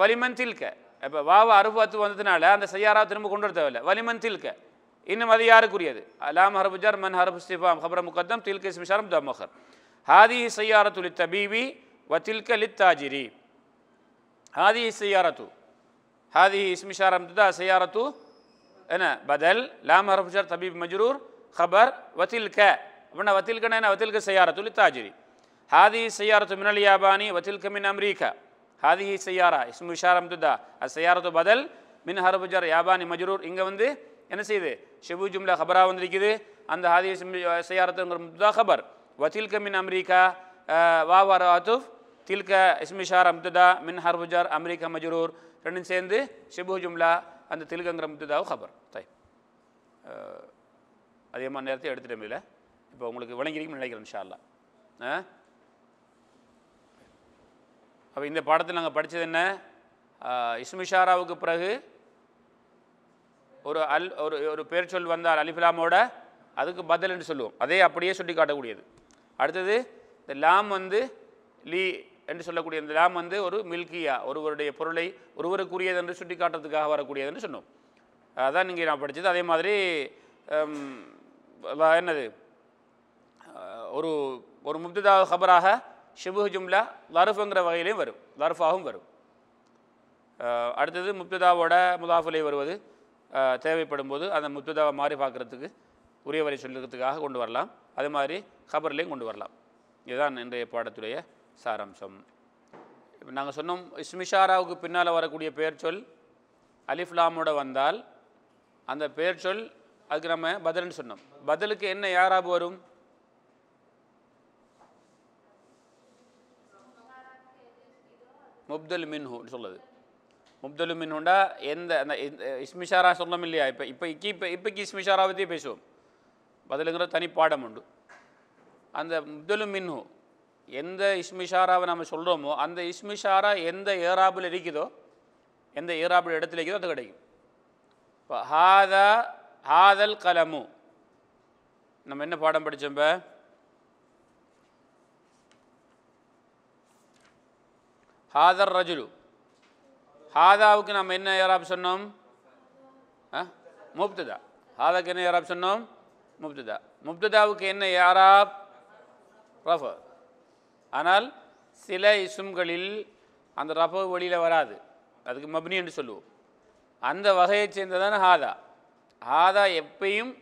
ولمن تلك இப்போ வாவா அருபாத்து வந்ததுனால அந்த சையாரா திரும்ப கொண்டு வர தேவையில்லை வலிமன் தில்க இன்னும் அது யாருக்குரியது அலாம் ஹர்புஜர் மன் ஹர்பு ஸ்டிஃபாம் ஹபர முகத்தம் தில்க இஸ்மிஷாரம் தமஹர் ஹாதி சையாரத்து லித் தபீபி வ தில்க லித் தாஜிரி ஹாதி சையாரத்து ஹாதி இஸ்மிஷாரம் துதா சையாரத்து أنا بدل لام حرف جر طبيب مجرور خبر وتلك قلنا وتلك أنا وتلك سيارة للتاجري هذه سيارة من الياباني وتلك من أمريكا هذه سيارة اسم إشارة مددا السيارة بدل من حرف جر ياباني مجرور إنجا وندي என்ன செய்யுது ஷெபு ஜும்லா ஹபரா வந்திருக்குது அந்த سياره مددا خبر وتلك من امريكا آه، واو வா تلك اسم اشاره مددا من حرف جر امريكا مجرور رنين சேர்ந்து شبه جمله அந்த திலுகங்கிற முத்துதாவு ஹபர் தாய் அதிகமாக நேரத்தை எடுத்துகிட்டே இல்லை இப்போ உங்களுக்கு விளங்கிருக்கும் நினைக்கிறேன் ஷால்லா ஆ அப்போ இந்த பாடத்தில் நாங்கள் படித்தது என்ன இஸ்மிஷாராவுக்கு பிறகு ஒரு அல் ஒரு ஒரு பேர் சொல் வந்தால் அலிஃபிலாமோட அதுக்கு பதில் என்று சொல்லுவோம் அதே அப்படியே சுட்டி காட்டக்கூடியது அடுத்தது இந்த லாம் வந்து லீ என்று சொல்லக்கூடிய இந்த லாம் வந்து ஒரு மில்கியா ஒருவருடைய பொருளை ஒருவருக்குரியது என்று சுட்டி காட்டுறதுக்காக வரக்கூடியதுன்னு சொன்னோம் அதான் இங்கே நான் படித்தது அதே மாதிரி என்னது ஒரு ஒரு முப்திதா ஹபராக ஷிபு ஜும்லா லருஃபுங்கிற வகையிலையும் வரும் லருஃபாகவும் வரும் அடுத்தது முப்ததாவோட முதாஃபிலை வருவது தேவைப்படும் போது அந்த முப்ததாவை மாறி பார்க்குறதுக்கு உரிய வரை சொல்லுறதுக்காக கொண்டு வரலாம் அது மாதிரி ஹபர்லேயும் கொண்டு வரலாம் இதுதான் இன்றைய பாடத்துடைய சாராம்சம் இப்போ நாங்கள் சொன்னோம் இஸ்மிஷாராவுக்கு பின்னால் வரக்கூடிய பெயர் சொல் அலிஃப்லாமோட வந்தால் அந்த பெயர் சொல் அதுக்கு நம்ம பதில்னு சொன்னோம் பதிலுக்கு என்ன யாராக வரும் முப்தல் மின்ஹு சொல்லுது முப்தல் மின்ஹுண்டா எந்த அந்த இஸ்மிஷாரா சொல்லணும் இல்லையா இப்போ இப்போ இக்கி இப்போ இப்போக்கு இஸ்மிஷாரா பற்றி பேசுவோம் பதிலுங்கிற தனி பாடம் உண்டு அந்த முப்தலு மின்ஹு எந்த இஸ்மிஷாராவை நம்ம சொல்கிறோமோ அந்த இஸ்மிஷாரா எந்த ஏராபில் இருக்குதோ எந்த ஏராபில் இடத்துல இருக்குதோ அது கிடைக்கும் இப்போ ஹாதா ஹாதல் கலமு நம்ம என்ன பாடம் படித்தோம்ப ஹாதர் ரஜுலு ஹாதாவுக்கு நம்ம என்ன ஏராப் சொன்னோம் முப்துதா ஹாதாவுக்கு என்ன ஏராப் சொன்னோம் முப்துதா முப்துதாவுக்கு என்ன யாராப் ரஃபர் ஆனால் சில இசும்களில் அந்த ரஃபு வெளியில் வராது அதுக்கு மப்னி என்று சொல்லுவோம் அந்த வகையைச் சேர்ந்ததான் ஹாதா ஹாதா எப்பையும்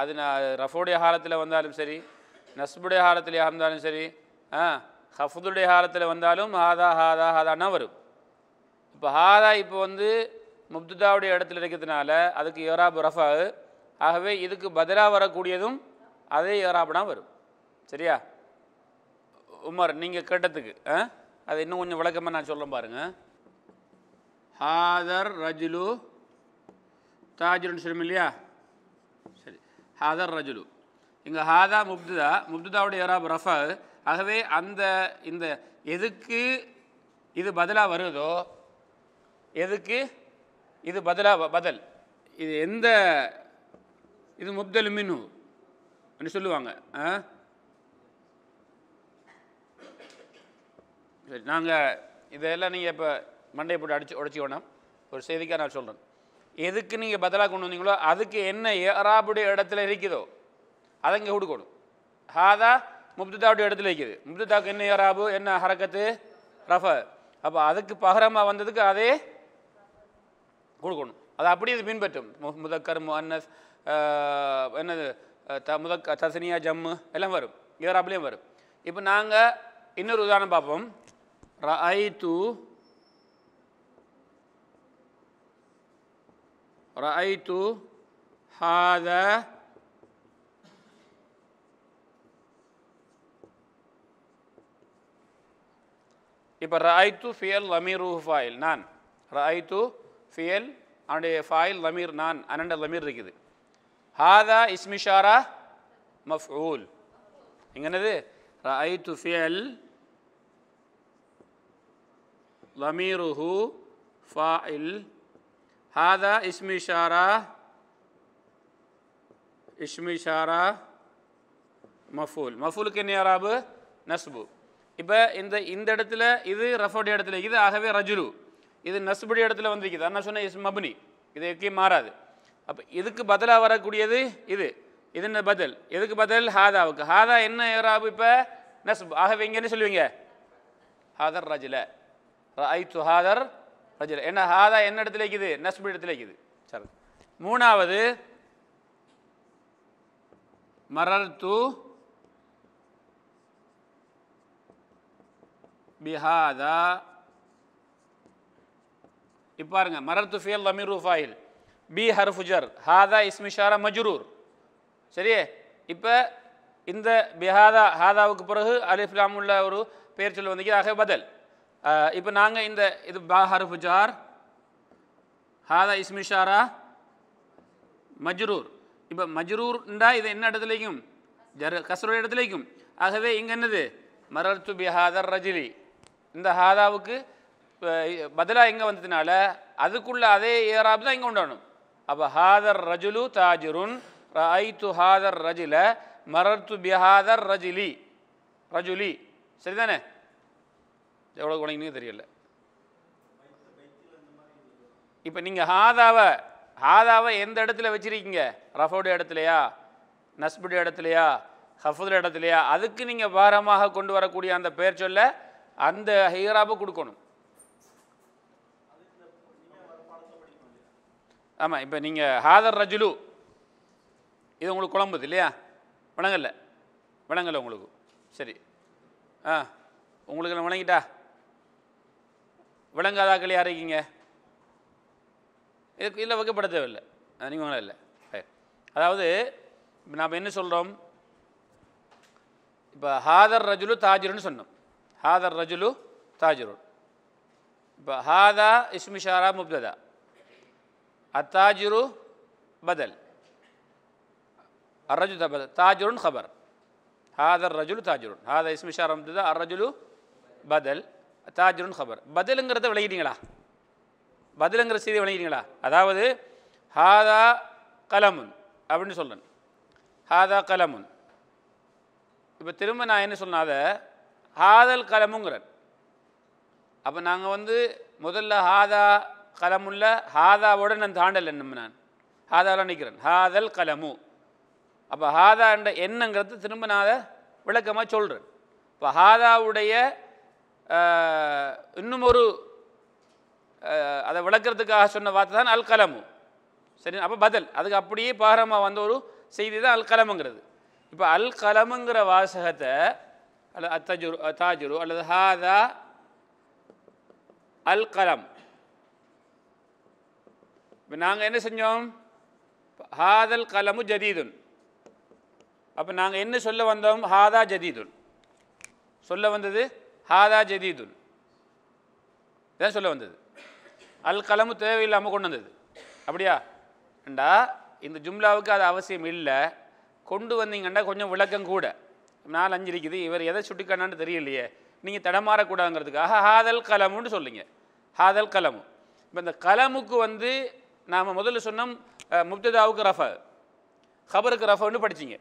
அது நான் ரஃபோடைய காலத்தில் வந்தாலும் சரி நஸ்புடைய காலத்தில் இருந்தாலும் சரி ஆ ஹஃபுதுடைய காலத்தில் வந்தாலும் ஹாதா ஹாதா ஹாதானா வரும் இப்போ ஹாதா இப்போ வந்து முப்துதாவுடைய இடத்துல இருக்கிறதுனால அதுக்கு யோராப் ரஃபா ஆகவே இதுக்கு பதிலாக வரக்கூடியதும் அதே யோராப்னா வரும் சரியா உமர் நீங்கள் கேட்டதுக்கு ஆ அதை இன்னும் கொஞ்சம் விளக்கமாக நான் சொல்ல பாருங்கள் ஹாதர் ரஜுலு தாஜுன்னு சொல்லும் இல்லையா சரி ஹாதர் ரஜுலு இங்கே ஹாதா முப்துதா முப்துதாவுடைய யாராவது ரஃபா ஆகவே அந்த இந்த எதுக்கு இது பதிலாக வருதோ எதுக்கு இது பதிலாக பதில் இது எந்த இது முப்தல் மினு சொல்லுவாங்க ஆ சரி நாங்கள் இதெல்லாம் நீங்கள் இப்போ மண்டையை போட்டு அடிச்சு உடச்சி வேணாம் ஒரு செய்திக்காக நான் சொல்கிறேன் எதுக்கு நீங்கள் பதிலாக கொண்டு வந்தீங்களோ அதுக்கு என்ன ஏறாபுடைய இடத்துல இருக்குதோ அதை இங்கே கொடுக்கணும் ஹாதா முப்துதாவுடைய இடத்துல இருக்குது முப்துதாவுக்கு என்ன ஏறாபு என்ன ஹரக்கத்து ரஃப அப்போ அதுக்கு பகரமாக வந்ததுக்கு அதே கொடுக்கணும் அது அப்படியே இது பின்பற்றும் முதக்கர் முன்னஸ் என்னது த முதக்க தசனியா ஜம்மு எல்லாம் வரும் ஏறாப்புலேயும் வரும் இப்போ நாங்கள் இன்னொரு உதாரணம் பார்ப்போம் ra'aitu ra'aitu ஹாத இப்போ ரஐத்து ஃபியல் லமீரு ஃபாயில் நான் ரஐத்து ஃபியல் அவனுடைய ஃபாயில் லமீர் நான் அனண்ட லமீர் இருக்குது ஹாதா இஸ்மிஷாரா ஊல் இங்கே என்னது ரஐத்து ஃபியல் லமீருஹு ஃபாயில் ஹாதா இஸ்மிஷாரா இஷ்மிஷாரா மஃபூல் மஃபூலுக்கு என்ன யாராபு நஸ்பு இப்போ இந்த இந்த இடத்துல இது ரஃபோடைய இடத்துல இருக்குது ஆகவே ரஜுரு இது நஸ்புடைய இடத்துல வந்திருக்குது அண்ணா சொன்ன இஸ் மபுனி இது எக்கையும் மாறாது அப்போ இதுக்கு பதிலாக வரக்கூடியது இது இது என்ன பதில் எதுக்கு பதில் ஹாதாவுக்கு ஹாதா என்ன யாராபு இப்போ நஸ்பு ஆகவே இங்கே என்ன சொல்லுவீங்க ஹாதர் ரஜில ஐத்து ஹாதர் ரஜில் என்ன ஹாதா என்ன இடத்துல இருக்குது நஸ்பு இடத்துல இருக்குது சரி மூணாவது மரர் பிஹாதா இப்போ பாருங்க து ஃபியல் அமீர் ஃபாயில் பி ஹர்ஃபுஜர் ஹாதா இஸ்மிஷாரா மஜ்ரூர் சரியே இப்போ இந்த பிஹாதா ஹாதாவுக்கு பிறகு உள்ள ஒரு பெயர் சொல்லி வந்தீங்க ஆக பதில் இப்போ நாங்கள் இந்த இது பா ஹர்ஃபு ஹாதா இஸ்மிஷாரா மஜ்ரூர் இப்போ மஜ்ரூர்ண்டா இது என்ன இடத்துலைக்கும் ஜர் கசரோட இடத்துலைக்கும் ஆகவே இங்கே என்னது மரர்து பி ஹாதர் ரஜிலி இந்த ஹாதாவுக்கு பதிலாக எங்கே வந்ததுனால அதுக்குள்ள அதே ஏராப் தான் இங்கே உண்டானும் அப்போ ஹாதர் ரஜுலு தாஜிருன் ஐத்து ஹாதர் ரஜில பி பிஹாதர் ரஜிலி ரஜுலி சரிதானே எவ்வளோ குழந்தைங்க தெரியல இப்போ நீங்கள் ஹாதாவை ஹாதாவை எந்த இடத்துல வச்சுருக்கீங்க ரஃபோடு இடத்துலையா நஸ்புடு இடத்துலையா ஹஃபுது இடத்துலையா அதுக்கு நீங்கள் பாரமாக கொண்டு வரக்கூடிய அந்த பெயர் சொல்ல அந்த ஹீராபு கொடுக்கணும் ஆமாம் இப்போ நீங்கள் ஹாதர் ரஜுலு இது உங்களுக்கு குழம்புது இல்லையா வணங்கலை வணங்கலை உங்களுக்கு சரி ஆ உங்களுக்கு நான் வணங்கிட்டா விளங்காதாக்கள் யார் இருக்கீங்க இதுக்கு இல்லை வகைப்பட தேவையில்லை நீங்கள் உங்களை இல்லை அதாவது இப்போ நாம் என்ன சொல்கிறோம் இப்போ ஹாதர் ரஜுலு தாஜிருன்னு சொன்னோம் ஹாதர் ரஜுலு தாஜிரு இப்போ ஹாதா இஸ்மிஷாரா முப்ததா அத்தாஜிரு பதல் الرجل தபல் تاجر ஹபர் ஹாதர் ரஜுலு تاجر ஹாதா இஸ்மிஷாரா முப்ததா مبتدا பதல் தாஜுருன் ஹபர் பதிலுங்கிறத விளங்கிட்டீங்களா பதிலுங்கிற செய்தி விளங்கிட்டீங்களா அதாவது ஹாதா கலமுன் அப்படின்னு சொல்கிறேன் ஹாதா கலமுன் இப்போ திரும்ப நான் என்ன சொன்னாத அதை ஹாதல் கலமுங்கிறேன் அப்போ நாங்கள் வந்து முதல்ல ஹாதா கலமுள்ள ஹாதாவோட நான் தாண்டல் என்னம் நான் ஹாதாவில் நிற்கிறேன் ஹாதல் கலமு அப்போ ஹாதா என்ற என்னங்கிறது திரும்ப நான் அதை விளக்கமாக சொல்கிறேன் இப்போ ஹாதாவுடைய இன்னும் ஒரு அதை விளக்கிறதுக்காக சொன்ன வார்த்தை தான் அல்கலமு சரி அப்போ பதில் அதுக்கு அப்படியே பாரமாக வந்த ஒரு செய்தி தான் அல்கலமுங்கிறது இப்போ அல்கலமுங்கிற வாசகத்தை அல்லது அத்தஜுரு தாஜுரு அல்லது ஹாதா அல்கலம் இப்போ நாங்கள் என்ன செஞ்சோம் ஹாதல் கலமு ஜதீதுன் அப்போ நாங்கள் என்ன சொல்ல வந்தோம் ஹாதா ஜதீதுன் சொல்ல வந்தது ஹாதா ஜதீதுல் இதான் சொல்ல வந்தது அல் கலமு தேவையில்லாமல் கொண்டு வந்தது அப்படியா ரெண்டா இந்த ஜும்லாவுக்கு அது அவசியம் இல்லை கொண்டு வந்தீங்கன்னா கொஞ்சம் விளக்கம் கூட நாலு அஞ்சு இருக்குது இவர் எதை சுட்டிக்கானான்னு தெரியலையே நீங்கள் தடமாறக்கூடாதுங்கிறதுக்காக ஹாதல் கலமுன்னு சொல்லுங்க ஹாதல் கலமு இப்போ இந்த கலமுக்கு வந்து நாம் முதல்ல சொன்னோம் முப்ததாவுக்கு ரஃப ஹபருக்கு ரஃபன்னு படிச்சிங்க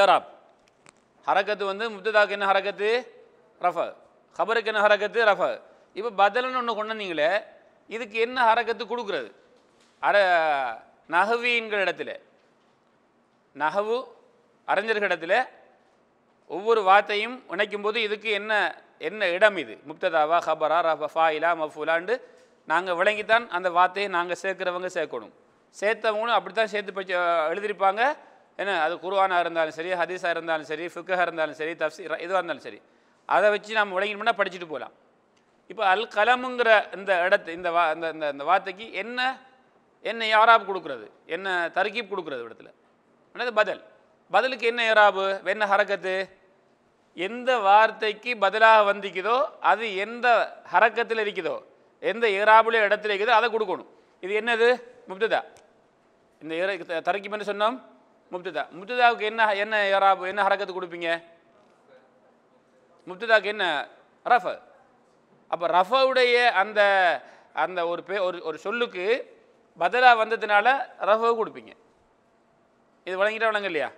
ஏராப் ஹரக்கத்து வந்து முப்ததாவுக்கு என்ன ஹரக்கத்து ரஃபா ஹபருக்கு என்ன ஹரக்கத்து ரஃபா இப்போ பதில்னு ஒன்று கொண்டு வந்தீங்களே இதுக்கு என்ன ஹரக்கத்து கொடுக்குறது அர நகவீன்கள் இடத்துல நகவு அறிஞர்கள் இடத்துல ஒவ்வொரு வார்த்தையும் உணைக்கும் போது இதுக்கு என்ன என்ன இடம் இது முக்ததாவா ஹபரா ரஃபா ஃபாயிலா மஃபுலாண்டு நாங்கள் விளங்கித்தான் அந்த வார்த்தையை நாங்கள் சேர்க்குறவங்க சேர்க்கணும் சேர்த்தவங்களும் அப்படி தான் சேர்த்து பச்சு எழுதியிருப்பாங்க என்ன அது குருவானாக இருந்தாலும் சரி ஹதீஸாக இருந்தாலும் சரி ஃபிக்காக இருந்தாலும் சரி தப்சி இதுவாக இருந்தாலும் சரி அதை வச்சு நம்ம விளங்கினோம்னா படிச்சுட்டு போகலாம் இப்போ அல் கலமுங்கிற இந்த இடத்து இந்த வா இந்த இந்த இந்த வார்த்தைக்கு என்ன என்ன யாராப் கொடுக்குறது என்ன தர்கீப் கொடுக்குறது இடத்துல என்னது பதில் பதிலுக்கு என்ன யாராபு என்ன ஹரக்கத்து எந்த வார்த்தைக்கு பதிலாக வந்திக்குதோ அது எந்த ஹரக்கத்தில் இருக்குதோ எந்த ஏறாபுல இடத்துல இருக்குதோ அதை கொடுக்கணும் இது என்னது முப்ததா இந்த தரக்கிப் என்று சொன்னோம் முப்ததா முப்ததாவுக்கு என்ன என்ன ஏறாபு என்ன ஹரக்கத்து கொடுப்பீங்க முப்தாக்கு என்ன ரஃப அப்போ ரஃபவுடைய அந்த அந்த ஒரு பே ஒரு ஒரு சொல்லுக்கு பதிலாக வந்ததுனால ரஃப கொடுப்பீங்க இது வழங்கிட்டா வழங்க இல்லையா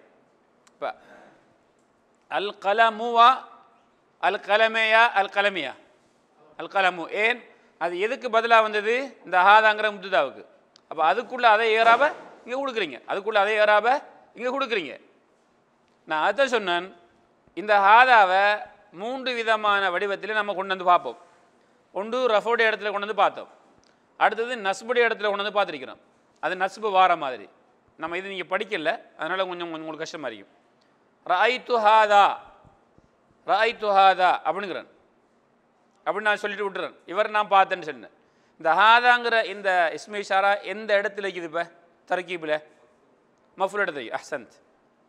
இப்போ அல் கலமுவா அல் கலமேயா அல் கலமியா அல் கலமு ஏன் அது எதுக்கு பதிலாக வந்தது இந்த ஹாதாங்கிற முத்துதாவுக்கு அப்போ அதுக்குள்ளே அதே ஏறாப இங்கே கொடுக்குறீங்க அதுக்குள்ளே அதே ஏறாப இங்கே கொடுக்குறீங்க நான் அதை சொன்னேன் இந்த ஹாதாவை மூன்று விதமான வடிவத்தில் நம்ம கொண்டு வந்து பார்ப்போம் ஒன்று ரஃபோடைய இடத்துல கொண்டு வந்து பார்த்தோம் அடுத்தது நஸ்புடைய இடத்துல கொண்டு வந்து பார்த்துருக்கிறோம் அது நஸ்பு வார மாதிரி நம்ம இது நீங்கள் படிக்கல அதனால் கொஞ்சம் கொஞ்சம் உங்களுக்கு கஷ்டமாக இருக்கும் ராய் துஹாதா ராய் துஹாதா அப்படிங்கிறன் அப்படின்னு நான் சொல்லிட்டு விட்டுறேன் இவர் நான் பார்த்தேன்னு சொன்னேன் இந்த ஹாதாங்கிற இந்த இஸ்மி ஷாரா எந்த இடத்துல இருக்குது இப்போ தர்கீபில் மஃபூல் இடத்துல அசந்த்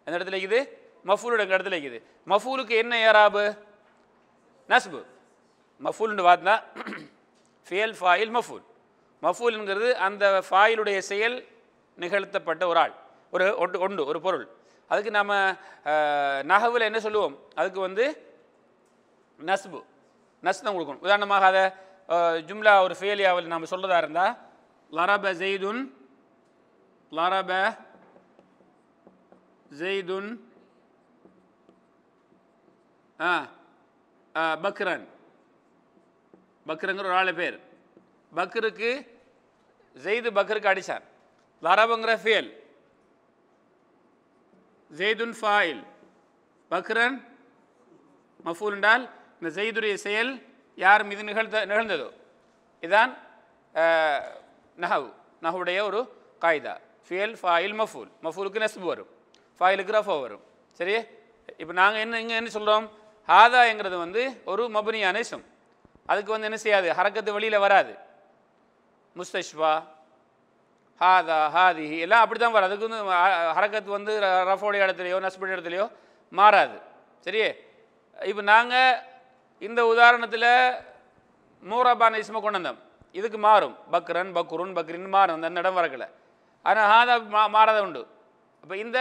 எந்த இடத்துல இருக்குது மஃபூலோட இடத்துல இருக்குது மஃபூலுக்கு என்ன ஏராபு நஸ்பு மஃபூல்னு பார்த்தா ஃபேல் ஃபாயில் மஃபூல் மஃபூல்ங்கிறது அந்த ஃபாயிலுடைய செயல் நிகழ்த்தப்பட்ட ஒரு ஆள் ஒரு ஒன்று ஒன்று ஒரு பொருள் அதுக்கு நம்ம நகவில் என்ன சொல்லுவோம் அதுக்கு வந்து நஸ்பு நஸ் தான் கொடுக்கணும் உதாரணமாக அதை ஜும்லா ஒரு ஃபேலியாவில் நம்ம சொல்கிறதா இருந்தால் லரப ஜெய்துன் லரப ஜெய்துன் ஆ பக்ரன் பக்ருங்கிற ஒரு ஆளு பேர் பக்ருக்கு ஜெயிது பக்ருக்கு அடித்தார் லரபுங்கிற ஃபியல் ஜெய்துன் ஃபாயில் பக்ரன் மஃபூல் என்றால் இந்த ஜெய்துடைய செயல் யார் மீது நிகழ்ந்த நிகழ்ந்ததோ இதான் நஹவு நஹவுடைய ஒரு காய்தா ஃபியல் ஃபாயில் மஃபூல் மஃபூலுக்கு நெஸ்பு வரும் ஃபாயிலுக்கு ரஃபோ வரும் சரி இப்போ நாங்கள் என்ன இங்கே என்ன சொல்கிறோம் ஹாதாங்கிறது வந்து ஒரு மபுனியான இஸ்ம் அதுக்கு வந்து என்ன செய்யாது ஹரக்கத்து வெளியில் வராது முஸ்தஷ்வா ஹாதா ஹாதி எல்லாம் அப்படி தான் வரும் அதுக்கு வந்து ஹரக்கத்து வந்து ரஃபோடைய இடத்துலையோ நஸ்பட இடத்துலையோ மாறாது சரியே இப்போ நாங்கள் இந்த உதாரணத்தில் மூரபான இஸ்மை கொண்டு வந்தோம் இதுக்கு மாறும் பக்ரன் பக்ருன் பக்ரின்னு மாறும் அந்த இடம் வரக்கல ஆனால் ஹாதா மா மாறாத உண்டு அப்போ இந்த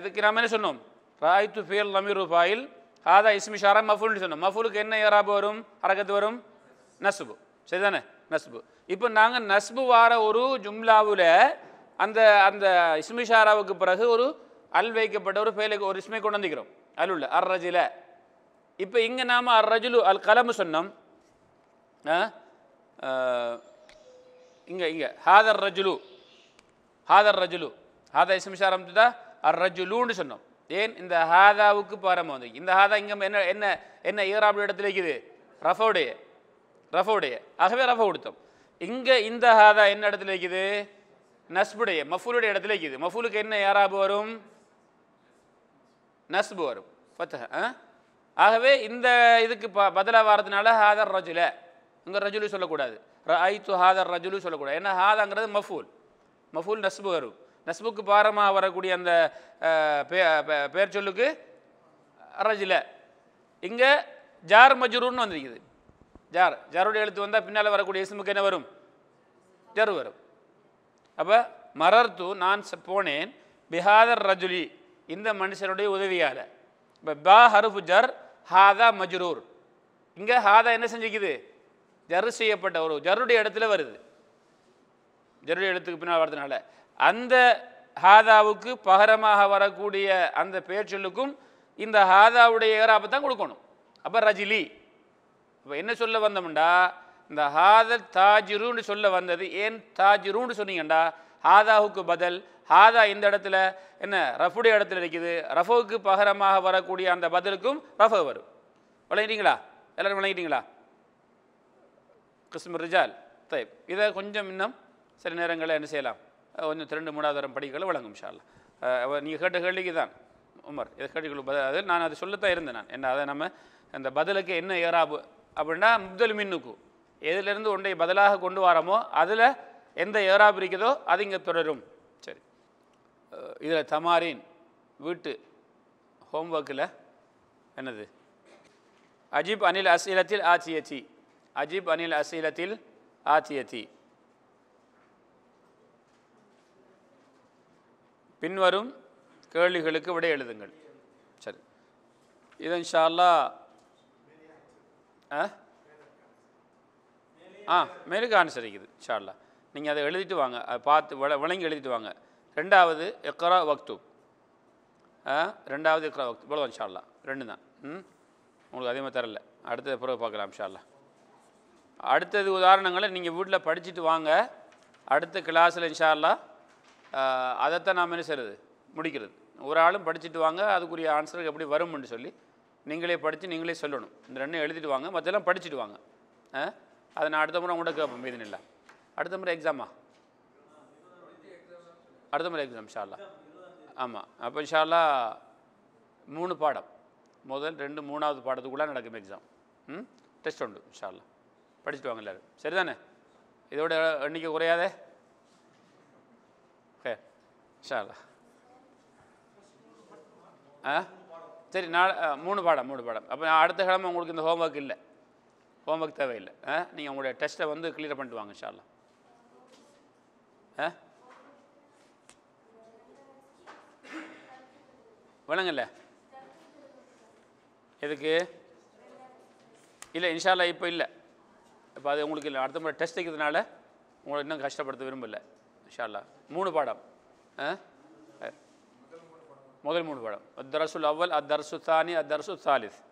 இதுக்கு நாம் என்ன சொன்னோம் ராய்த்து ஃபேல் நமீர் ஃபாயில் ஆதா இஸ்மி ஷாரா மஃபுல்னு சொன்னோம் மஃபுலுக்கு என்ன ஏராபு வரும் அரகத்து வரும் நஸ்பு சரிதானே நஸ்பு இப்போ நாங்கள் நஸ்பு வார ஒரு ஜும்லாவில் அந்த அந்த இஸ்மி ஷாராவுக்கு பிறகு ஒரு அல் வைக்கப்பட்ட ஒரு ஃபெயிலுக்கு ஒரு இஸ்மை கொண்டு வந்துக்கிறோம் அல் உள்ள அர் ரஜில இப்போ இங்கே நாம் அர் அல் கலமு சொன்னோம் இங்கே இங்கே ஹாதர் ரஜுலு ஹாதர் ரஜுலு ஹாதர் இஸ்மிஷாரம் அர் ரஜுலுன்னு சொன்னோம் ஏன் இந்த ஹாதாவுக்கு பாரம்பம் வந்து இந்த ஹாதா இங்கே என்ன என்ன என்ன ஈராபுடைய இடத்துல இருக்குது ரஃபோடைய ரஃபோடைய ஆகவே ரஃபோ கொடுத்தோம் இங்கே இந்த ஹாதா என்ன இடத்துல இருக்குது நஸ்புடைய மஃபூலுடைய இடத்துல இருக்குது மஃபூலுக்கு என்ன ஏராபு வரும் நஸ்பு வரும் ஆ ஆகவே இந்த இதுக்கு ப பதிலாக வரதுனால ஹாதர் ரஜுல இங்கே ரஜுலு சொல்லக்கூடாது ர ஐத்து ஹாதர் ரஜுலு சொல்லக்கூடாது ஏன்னா ஹாதாங்கிறது மஃபூல் மஃபூல் நஸ்பு வரும் நஸ்புக்கு பாரமாக வரக்கூடிய அந்த பேர் சொல்லுக்கு அரஜில இங்கே ஜார் மஜ்ரூர்னு வந்திருக்குது ஜார் ஜாருடைய எழுத்து வந்தால் பின்னால் வரக்கூடிய இசுமுக்கு என்ன வரும் ஜரு வரும் அப்போ மரர்த்து நான் போனேன் பிஹாதர் ரஜுலி இந்த மனுஷனுடைய உதவியால் இப்போ பா ஹருஃபு ஜர் ஹாதா மஜ்ரூர் இங்கே ஹாதா என்ன செஞ்சுக்குது ஜரு செய்யப்பட்ட ஒரு ஜருடைய இடத்துல வருது ஜருடைய இடத்துக்கு பின்னால் வரதுனால அந்த ஹாதாவுக்கு பகரமாக வரக்கூடிய அந்த பேச்சலுக்கும் இந்த ஹாதாவுடைய ஏராபை தான் கொடுக்கணும் அப்போ ரஜிலி இப்போ என்ன சொல்ல வந்தோம்டா இந்த ஹாத தாஜிருன்னு சொல்ல வந்தது ஏன் தாஜிருன்னு சொன்னீங்கண்டா ஹாதாவுக்கு பதில் ஹாதா இந்த இடத்துல என்ன ரஃபுடைய இடத்துல இருக்குது ரஃபுவுக்கு பகரமாக வரக்கூடிய அந்த பதிலுக்கும் ரஃப வரும் விளங்கிட்டீங்களா எல்லோரும் விளங்கிட்டீங்களா கிறிஸ்மர் ரிஜால் தயப் இதை கொஞ்சம் இன்னும் சில நேரங்களில் என்ன செய்யலாம் ஒன்று திரண்டு மூணாதாரம் படிகளை வழங்கும் ஷாலா நீங்கள் கேட்ட கேள்விக்கு தான் உமர் இதை கேள்விக்கு பதில் அது நான் அதை சொல்லத்தான் இருந்தேன் நான் என்ன அதை நம்ம அந்த பதிலுக்கு என்ன ஏறாபு அப்படின்னா முதல் மின்னுக்கு எதுலேருந்து ஒன்றை பதிலாக கொண்டு வரமோ அதில் எந்த ஏறாபு இருக்குதோ அது இங்கே தொடரும் சரி இதில் தமாரின் வீட்டு ஹோம்ஒர்க்கில் என்னது அஜீப் அனில் அசீலத்தில் ஆச்சியச்சி அஜீப் அனில் அசீலத்தில் ஆச்சியச்சி பின்வரும் கேள்விகளுக்கு விடை எழுதுங்கள் சரி இது இன்ஷால்லா ஆ ஆ மேலுக்கு ஆன்சர் இருக்குது இன்ஷால்லா நீங்கள் அதை எழுதிட்டு வாங்க அதை பார்த்து விள விளங்கி எழுதிட்டு வாங்க ரெண்டாவது எக்கரா வக்தூப் ரெண்டாவது எக்ரா வக்து இவ்வளோ இன்ஷால்லா ரெண்டு தான் ம் உங்களுக்கு அதிகமாக தரல அடுத்தது பிறகு பார்க்கலாம் இன்ஷால்லா அடுத்தது உதாரணங்களை நீங்கள் வீட்டில் படிச்சுட்டு வாங்க அடுத்த கிளாஸில் இன்ஷால்லா அதைத்தான் நாம் என்ன செய்கிறது முடிக்கிறது ஒரு ஆளும் படிச்சுட்டு வாங்க அதுக்குரிய ஆன்சருக்கு எப்படி வரும்னு சொல்லி நீங்களே படித்து நீங்களே சொல்லணும் இந்த ரெண்டும் எழுதிட்டு வாங்க மற்றெல்லாம் படிச்சுட்டு வாங்க அதை நான் அடுத்த முறை உங்கள்கிட்ட கேட்பேன் மீது இல்லை அடுத்த முறை எக்ஸாமா அடுத்த முறை எக்ஸாம் ஷாலா ஆமாம் அப்போ ஷாலா மூணு பாடம் முதல் ரெண்டு மூணாவது பாடத்துக்குள்ளே நடக்கும் எக்ஸாம் ம் டெஸ்ட் உண்டு ஷாலா படிச்சுட்டு வாங்க எல்லோரும் சரிதானே இதோட எண்ணிக்கை குறையாதே ஷாலா ஆ சரி நாள் மூணு பாடம் மூணு பாடம் அப்போ அடுத்த கிழமை உங்களுக்கு இந்த ஹோம்ஒர்க் இல்லை ஹோம்ஒர்க் தேவையில்லை ஆ நீங்கள் உங்களுடைய டெஸ்ட்டை வந்து கிளியர் பண்ணிட்டு வாங்க ஷாலா ஆ விளங்கல எதுக்கு இல்லை இன்ஷால்லா இப்போ இல்லை இப்போ அது உங்களுக்கு இல்லை அடுத்த முறை டெஸ்ட் வைக்கிறதுனால உங்களை இன்னும் கஷ்டப்படுத்த விரும்பலை இன்ஷால்லா மூணு பாடம் موديل 3 الدرس الأول الدرس الثاني الدرس الثالث